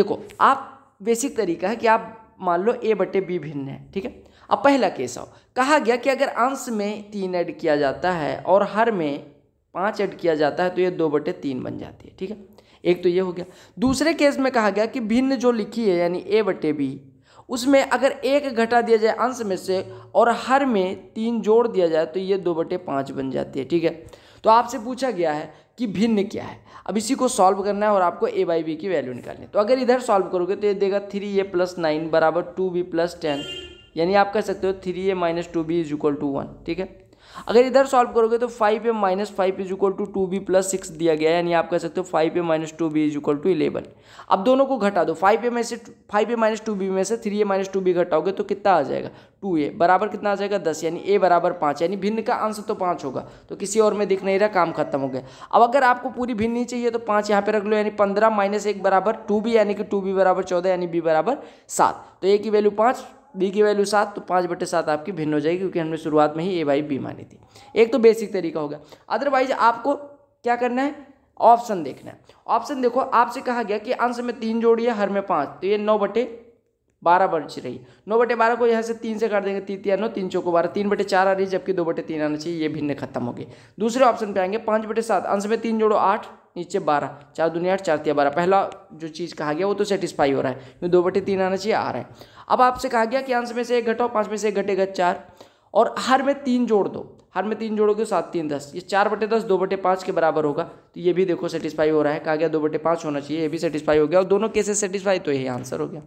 A: देखो आप बेसिक तरीका है कि आप मान लो ए बटे बी भिन्न है ठीक है अब पहला केस आओ कहा गया कि अगर अंश में तीन ऐड किया जाता है और हर में पाँच ऐड किया जाता है तो ये दो बटे तीन बन जाती है ठीक है एक तो ये हो गया दूसरे केस में कहा गया कि भिन्न जो लिखी है यानी ए बटे बी उसमें अगर एक घटा दिया जाए अंश में से और हर में तीन जोड़ दिया जाए तो ये दो बटे पाँच बन जाती है ठीक है तो आपसे पूछा गया है कि भिन्न क्या है अब इसी को सॉल्व करना है और आपको ए बाई बी की वैल्यू निकालनी है तो अगर इधर सॉल्व करोगे तो ये देगा थ्री ए प्लस नाइन बराबर टू बी प्लस टेन यानी आप कह सकते हो three a minus two b is equal to one ठीक है अगर इधर सॉल्व करोगे तो five a minus five is equal to two b plus six दिया गया है यानी आप कह सकते हो five a minus two b is equal to eleven अब दोनों को घटा दो फाइव ए में से five a minus two b में से three a minus two b घटाओगे तो कितना आ जाएगा टू ए बराबर कितना आ जाएगा दस यानी ए बराबर पाँच यानी भिन्न का आंसर तो पाँच होगा तो किसी और में दिख नहीं रहा काम खत्म हो गया अब अगर आपको पूरी भिन्न नहीं चाहिए तो पाँच यहाँ पे रख लो यानी पंद्रह माइनस एक बराबर टू बी यानी कि टू बी बराबर चौदह यानी बी बराबर सात तो ए की वैल्यू पाँच बी की वैल्यू सात तो पाँच बटे सात आपकी भिन्न हो जाएगी क्योंकि हमने शुरुआत में ही ए बाई बी मानी थी एक तो बेसिक तरीका हो गया अदरवाइज आपको क्या करना है ऑप्शन देखना है ऑप्शन देखो आपसे कहा गया कि अंश में तीन जोड़िए हर में पाँच तो ये नौ बटे बारह बच रही नौ बटे बारह को यहाँ से तीन से कर देंगे तीन तीन नौ तीन चौको बारह तीन बटे चार आ रही है जबकि दो बटे तीन आना चाहिए ये भिन्न खत्म हो गई दूसरे ऑप्शन पे आएंगे पाँच बटे सात अंश में तीन जोड़ो आठ नीचे बारह चार दुनिया आठ चार तीन बारह पहला जो चीज़ कहा गया वो तो सेटिस्फाई हो रहा है दो बटे तीन आना चाहिए आ रहा है अब आपसे कहा गया कि अंश में से एक घटाओ पाँच में से एक घटेगा चार और हर में तीन जोड़ दो हर में तीन जोड़ोगे तो सात तीन दस ये चार बटे दस दो बटे पाँच के बराबर होगा तो ये भी देखो सेटिस्फाई हो रहा है कहा गया दो बटे पाँच होना चाहिए ये भी सेटिस्फाई हो गया और दोनों केसेस सेटिस्फाई तो यही आंसर हो गया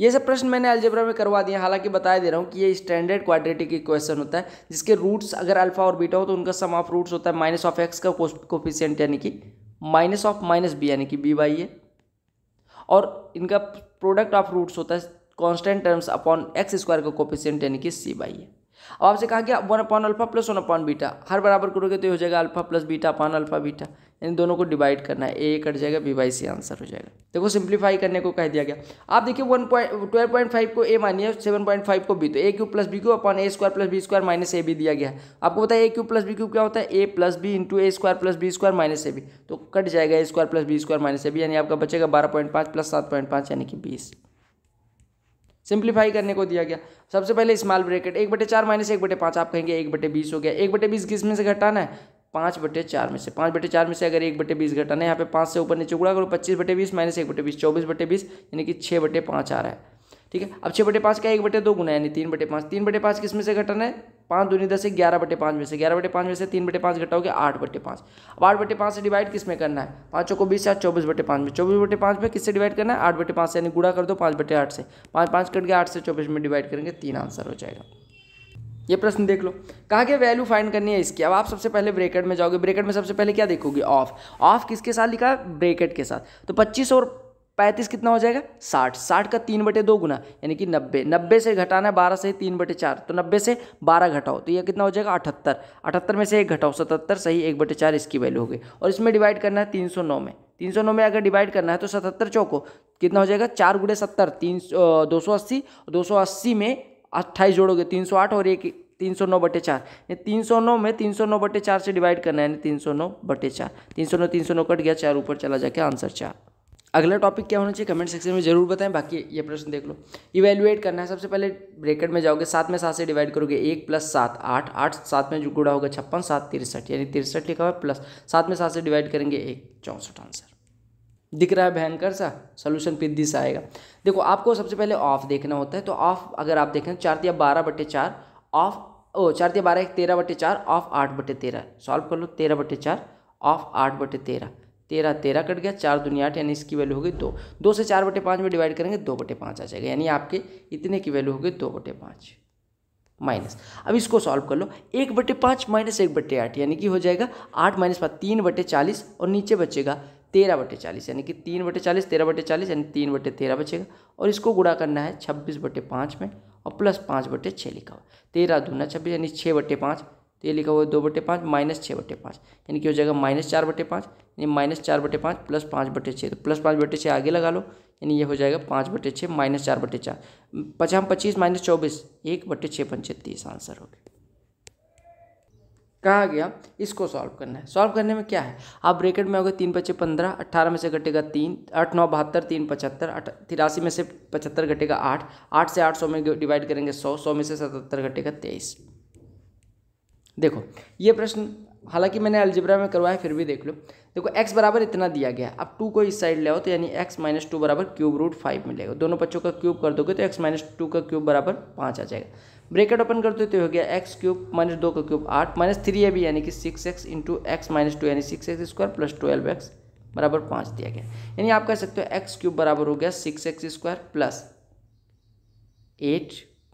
A: ये सब प्रश्न मैंने अल्जेब्रा में करवा दिया हालांकि बताया दे रहा हूँ कि ये स्टैंडर्ड क्वाड्रेटिक इक्वेशन होता है जिसके रूट्स अगर अल्फा और बीटा हो तो उनका सम ऑफ रूट्स होता है माइनस ऑफ एक्स का कोफिशियंट यानी कि माइनस ऑफ माइनस बी यानी कि बी बाई है और इनका प्रोडक्ट ऑफ रूट्स होता है constant terms upon x square का कोपिशियंट यानी कि सी बाई है अब आपसे कहा गया one upon alpha plus one upon beta हर बराबर करोगे तो ये हो जाएगा alpha plus beta upon alpha beta इन दोनों को डिवाइड करना है ए कट जाएगा बी बाई सी आंसर हो जाएगा देखो सिंप्लीफाई करने को कह दिया गया आप देखिए one point twelve point five को ए मानिए सेवन पॉइंट फाइव को बी तो a q plus b q upon a square plus B square minus a b दिया गया आपको बताया a q plus b q क्या होता है ए plus B into a square plus B square minus a b तो cut जाएगा a square plus B square minus a B यानी आपका बचेगा बारह पॉइंट पाँच प्लस सात पॉइंट पाँच यानी कि बीस सिंप्लीफाई करने को दिया गया सबसे पहले स्मॉल ब्रैकेट एक बटे चार माइनस एक बटे पाँच आप कहेंगे एक बटे बीस हो गया एक बटे बीस किस में से घटाना है पाँच बटे चार में से पाँच बटे चार में से अगर एक बटे बीस घटाना है यहाँ पे पाँच से ऊपर नीचे उड़ा करो पच्चीस बटे बीस माइनस एक बटे बीस चौबीस बटे बीस यानी कि छः बटे पाँच आ रहा है ठीक है अब छः बटे पाँच का एक बटे दो गुना यानी तीन बटे पाँच तीन बटे पाँच किस में से घटाना है पाँच दूनी दस से ग्यारह बटे पाँच में से ग्यारह बटे पाँच में से तीन बटे पाँच घटाओगे आठ बटे पाँच अब आठ बटे पाँच से डिवाइड किस में करना है पाँचों को बीस या चौबीस बटे पाँच में चौबीस बटे पाँच में किससे डिवाइड करना है आठ बटे पाँच से यानी गुड़ा कर दो पाँच बटे आठ से पाँच पाँच कट गया आठ से चौबीस में डिवाइड करेंगे तीन आंसर हो जाएगा ये प्रश्न देख लो कहा कि वैल्यू फाइंड करनी है इसकी अब आप सबसे पहले ब्रेकेट में जाओगे ब्रेकेट में सबसे पहले क्या देखोगे ऑफ ऑफ किसके साथ लिखा है ब्रेकेट के साथ तो 25 और पैंतीस कितना हो जाएगा साठ साठ का तीन बटे दो गुना यानी कि नब्बे नब्बे से घटाना है बारह से तीन बटे चार तो नब्बे से बारह घटाओ तो ये कितना हो जाएगा अठहत्तर अठहत्तर में से एक घटाओ सतहत्तर सही एक बटे चार इसकी वैल्यू हो गई और इसमें डिवाइड करना है तीन सौ नौ में तीन सौ नौ में अगर डिवाइड करना है तो सतहत्तर चौको कितना हो जाएगा चार गुड़े सत्तर तीन दो सौ अस्सी दो सौ अस्सी में अट्ठाईस जोड़ोगे तीन सौ आठ और एक तीन सौ नौ बटे चार ये तीन सौ नौ में तीन सौ नौ बटे चार से डिवाइड करना है यानी तीन सौ नौ बटे चार तीन सौ नौ तीन सौ नौ कट गया चार ऊपर चला जाके आंसर चार अगला टॉपिक क्या होना चाहिए कमेंट सेक्शन में जरूर बताएं बाकी ये प्रश्न देख लो इवेल्युएट करना है सबसे पहले ब्रेकेट में जाओगे सात में सात से डिवाइड करोगे एक प्लस सात आठ आठ सात में गुड़ा होगा छप्पन सात तिरसठ यानी तिरसठ लिखा हुआ प्लस सात में सात से डिवाइड करेंगे एक चौंसठ आंसर दिख रहा है भयंकर सा सोल्यूशन पिद्दी सा आएगा देखो आपको सबसे पहले ऑफ देखना होता है तो ऑफ अगर आप देखें चार या बारह बटे चार ऑफ ओ चार या बारह एक तेरह बटे चार ऑफ आठ बटे तेरह सॉल्व कर लो तेरह बटे चार ऑफ आठ बटे तेरह तेरह तेरह कट गया चार दुनिया आठ यानी इसकी वैल्यू हो गई दो दो से चार बटे पाँच में डिवाइड करेंगे दो बटे पाँच आ जाएगा यानी आपके इतने की वैल्यू होगी दो बटे पाँच माइनस अब इसको सॉल्व कर लो एक बटे पाँच माइनस एक बटे आठ यानी कि हो जाएगा आठ माइनस पाँच तीन बटे चालीस और नीचे बचेगा तेरह बटे चालीस यानी कि तीन बटे चालीस तेरह बटे चालीस यानी तीन बटे तेरह बचेगा और इसको गुड़ा करना है छब्बीस बटे पाँच में और प्लस पाँच बटे छः लिखा हुआ तेरह दूना छब्बीस यानी छः बटे पाँच तो ये लिखा हुआ है दो बटे पाँच माइनस छः बटे पाँच यानी कि हो जाएगा माइनस चार बटे पाँच यानी माइनस चार बटे पाँच प्लस पाँच बटे छः तो प्लस पाँच बटे छः आगे लगा लो यानी ये हो जाएगा पाँच बटे छः माइनस चार बटे चार पचास पच्चीस माइनस चौबीस एक बटे छः पंचे तीस आंसर हो गया कहा गया इसको सॉल्व करना है सॉल्व करने में क्या है आप ब्रेकेट में हो गए तीन पच्चे पंद्रह अट्ठारह में से घटेगा तीन आठ नौ बहत्तर तीन पचहत्तर तिरासी में से पचहत्तर घटेगा आठ आठ से आठ सौ में डिवाइड करेंगे सौ सौ में से सतहत्तर घटेगा तेईस देखो ये प्रश्न हालांकि मैंने अलजिब्रा में करवाया फिर भी देख लो देखो एक्स बराबर इतना दिया गया अब टू को इस साइड ले आओ तो यानी एक्स माइनस टू बराबर क्यूब रूट फाइव मिलेगा दोनों बच्चों का क्यूब कर दोगे तो एक्स माइनस टू का क्यूब बराबर पाँच आ जाएगा ब्रेकेट ओपन करते तो हो गया एक्स क्यूब माइनस दो का क्यूब आठ माइनस थ्री है भी यानी कि six x into x minus two यानी six x square plus twelve x बराबर पाँच दिया गया यानी आप कह सकते हो एक्स क्यूब बराबर हो गया six x square plus eight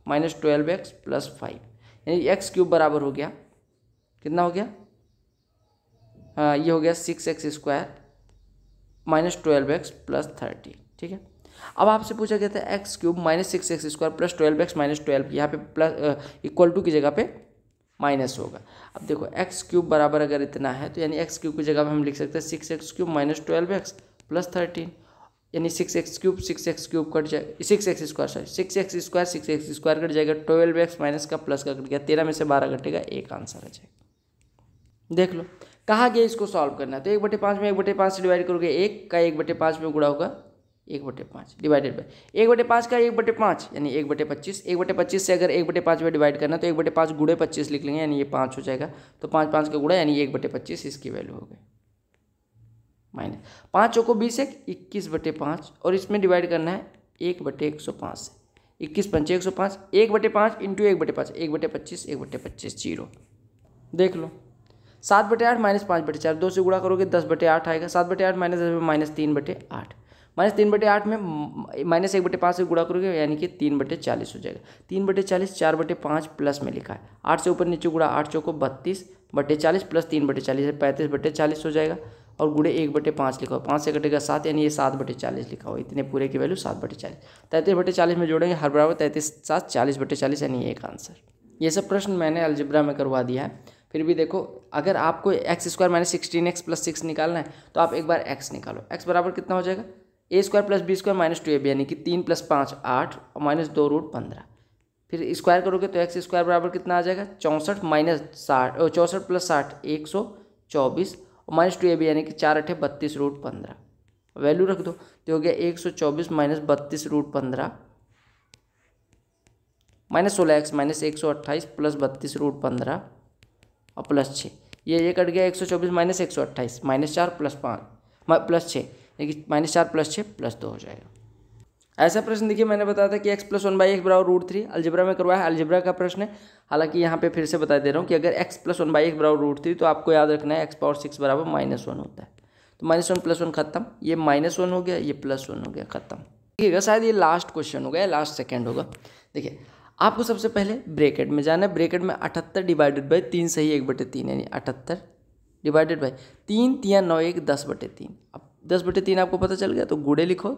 A: minus twelve x plus five यानी एक्स क्यूब बराबर हो गया कितना हो गया हाँ, ये हो गया six x square minus twelve x plus thirty ठीक है अब आपसे पूछा गया था x cube minus six x square plus twelve x minus twelve यहाँ पे प्लस इक्वल टू की जगह पे माइनस होगा अब देखो एक्स क्यूब बराबर अगर इतना है तो यानी एक्स क्यूब की जगह पे हम लिख सकते हैं six x cube minus twelve x plus thirteen यानी six x cube six x cube cut जाए six x square sorry six x square six x square cut जाएगा ट्वेल्व एक्स माइनस का प्लस का कट गया तेरह में से बारह कटेगा एक आंसर आ जाएगा देख लो कहा गया इसको सॉल्व करना तो एक बटे पाँच में एक बटे पाँच से डिवाइड करोगे एक का एक बटे पाँच में गुड़ा होगा एक बटे पाँच डिवाइडेड बाई एक बटे पाँच का एक बटे पाँच यानी एक बटे पच्चीस एक बटे पच्चीस से अगर एक बटे पाँच में डिवाइड करना तो एक बटे पाँच गुड़े पच्चीस लिख लेंगे यानी ये पाँच हो जाएगा तो पाँच पाँच का गुड़ा यानी एक बटे पच्चीस इसकी वैल्यू हो गई माइनस पाँच चौको बीस एक इक्कीस बटे पाँच और इसमें डिवाइड करना है एक बटे एक सौ पाँच से इक्कीस पंच एक सौ पाँच एक बटे पाँच इंटू एक बटे पाँच एक बटे पच्चीस एक बटे पच्चीस जीरो देख लो सात बटे आठ माइनस पाँच बटे चार दो से गुड़ा करोगे दस बटे आठ आएगा सात बटे आठ माइनस दस माइनस तीन बटे आठ माइनस तीन बटे आठ में माइनस एक बटे पाँच से गुड़ा करोगे यानी कि तीन बटे चालीस हो जाएगा तीन बटे चालीस चार बटे पाँच प्लस में लिखा है आठ से ऊपर नीचे गुड़ा आठ चौको बत्तीस बटे चालीस प्लस तीन बटे चालीस है पैंतीस बटे चालीस हो जाएगा और गुड़े एक बटे पाँच लिखा हुआ पाँच से कटेगा सात यानी ये सात बटे चालीस लिखा हुआ इतने पूरे की वैल्यू सात बटे चालीस तैंतीस बटे चालीस में जोड़ेंगे हर बराबर तैंतीस सात चालीस बटे चालीस यानी एक आंसर ये सब प्रश्न मैंने अलजिब्रा में करवा दिया है फिर भी देखो अगर आपको x square minus sixteen x plus six निकालना है तो आप एक बार एक्स निकालो एक्स बराबर कितना हो जाएगा a square plus B square minus two A B यानी कि तीन प्लस पाँच आठ और माइनस दो रूट पंद्रह फिर स्क्वायर करोगे तो एक्स स्क्वायर बराबर कितना आ जाएगा चौंसठ माइनस साठ चौंसठ प्लस साठ एक सौ चौबीस और माइनस टू ए बी यानी कि चार अठे बत्तीस रूट पंद्रह वैल्यू रख दो तो हो गया एक सौ चौबीस माइनस बत्तीस रूट पंद्रह माइनस सोलह एक्स माइनस एक सौ अट्ठाईस प्लस बत्तीस रूट पंद्रह और प्लस छः ये ये कट गया एक सौ चौबीस माइनस एक सौ अट्ठाईस माइनस चार प्लस पाँच प्लस छः देखिए माइनस चार प्लस छः प्लस दो हो जाएगा ऐसा प्रश्न देखिए मैंने बताया था कि x plus one by x बराबर रूट थ्री अल्जिब्रा में करवाया है अलजबरा का प्रश्न है हालांकि यहाँ पे फिर से बता दे रहा हूँ कि अगर x plus one by x बराबर रूट थ्री तो आपको याद रखना है एक्स पावर सिक्स बराबर माइनस वन होता है तो माइनस वन प्लस वन खत्म ये माइनस वन हो गया ये प्लस वन हो गया खत्म ठीक है शायद ये लास्ट क्वेश्चन होगा या लास्ट सेकेंड होगा देखिए आपको सबसे पहले ब्रेकेट में जाना है ब्रेकेट में अठहत्तर डिवाइडेड बाई तीन सही एक बटे तीन यानी अठहत्तर डिवाइडेड बाई तीन तिया नौ एक दस बटे तीन अब दस बटे तीन आपको पता चल गया तो गुड़े लिखो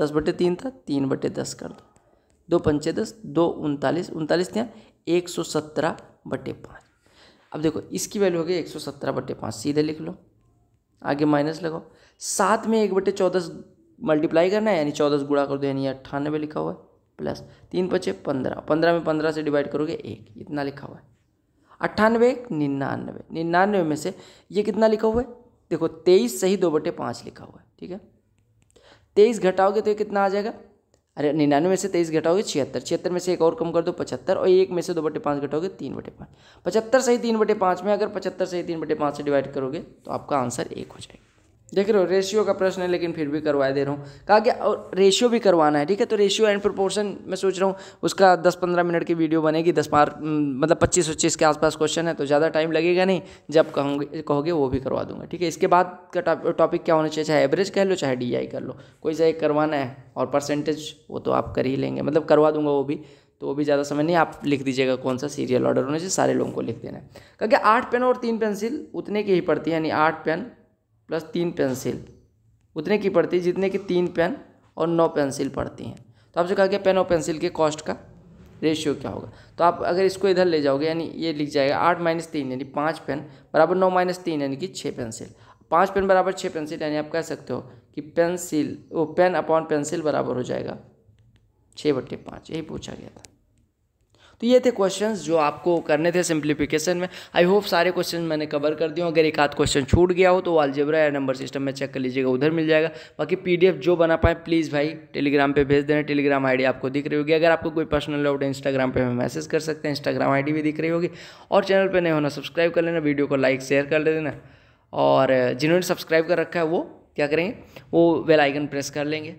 A: दस बटे तीन था तीन बटे दस कर दो दो पंचे दस दो उनतालीस उनतालीस तिया एक सौ सत्रह बटे पाँच अब देखो इसकी वैल्यू हो गई एक सौ सत्रह बटे पाँच सीधे लिख लो आगे माइनस लगाओ सात में एक बटे चौदह मल्टीप्लाई करना है यानी चौदह गुड़ा कर दो यानी अट्ठानबे लिखा हुआ है प्लस तीन पचे पंद्रह पंद्रह में पंद्रह से डिवाइड करोगे एक इतना लिखा हुआ है अट्ठानवे निन्यानवे निन्यानवे में से ये कितना लिखा हुआ है देखो तेईस से ही दो बटे पाँच लिखा हुआ है ठीक है तेईस घटाओगे तो ये कितना आ जाएगा अरे निन्यानवे में से तेईस घटाओगे छिहत्तर छिहत्तर में से एक और कम कर दो पचहत्तर और एक में से दो बटे पाँच घटाओगे तीन बटे पाँच पचहत्तर से ही तीन बटे पाँच में अगर पचहत्तर से ही तीन बटे पाँच से डिवाइड करोगे तो आपका आंसर एक हो जाएगा देख रहे हो रेशियो का प्रश्न है लेकिन फिर भी करवा दे रहा हूँ कहा गया और रेशियो भी करवाना है ठीक है तो रेशियो एंड प्रोपोर्शन मैं सोच रहा हूँ उसका दस पंद्रह मिनट की वीडियो बनेगी दस मार्क मतलब पच्चीस पच्चीस के आसपास क्वेश्चन है तो ज़्यादा टाइम लगेगा नहीं जब कहोगे कहोगे वो भी करवा दूंगा ठीक है इसके बाद का टॉपिक क्या होना चाहिए चाहे एवरेज कह लो चाहे डी कर लो कोई सा एक करवाना है और परसेंटेज वो तो आप कर ही लेंगे मतलब करवा दूंगा वो भी तो वो भी ज़्यादा समय नहीं आप लिख दीजिएगा कौन सा सीरियल ऑर्डर होना चाहिए सारे लोगों को लिख देना है क्योंकि आठ पेन और तीन पेंसिल उतने की ही पड़ती है यानी आठ पेन प्लस तीन पेंसिल उतने की पड़ती है जितने की तीन पेन और नौ पेंसिल पड़ती हैं तो आपसे कहा गया पेन और पेंसिल के कॉस्ट का रेशियो क्या होगा तो आप अगर इसको इधर ले जाओगे यानी ये लिख जाएगा आठ माइनस तीन यानी पाँच पेन बराबर नौ माइनस तीन यानी कि छः पेंसिल पाँच पेन बराबर छः पेंसिल यानी आप कह सकते हो कि पेंसिल वो पेन अपॉन पेंसिल बराबर हो जाएगा छः बट्टे पाँच यही पूछा गया था तो ये थे क्वेश्चन जो आपको करने थे सिंप्लीफिकेशन में आई होप सारे क्वेश्चन मैंने कवर कर दिए अगर एक आध क्वेश्चन छूट गया हो तो वालजेबरा या नंबर सिस्टम में चेक कर लीजिएगा उधर मिल जाएगा बाकी पी जो बना पाए प्लीज़ भाई टेलीग्राम पर भेज देना टेलीग्राम आई आपको दिख रही होगी अगर आपको कोई पर्सनल डाउट है इंस्टाग्राम पर हमें मैसेज कर सकते हैं इंस्टाग्राम आई भी दिख रही होगी और चैनल पर नहीं होना सब्सक्राइब कर लेना वीडियो को लाइक शेयर कर देना और जिन्होंने सब्सक्राइब कर रखा है वो क्या करेंगे वो बेल आइकन प्रेस कर लेंगे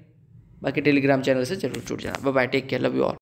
A: बाकी टेलीग्राम चैनल से जरूर जुड़ जाना bye take care love you all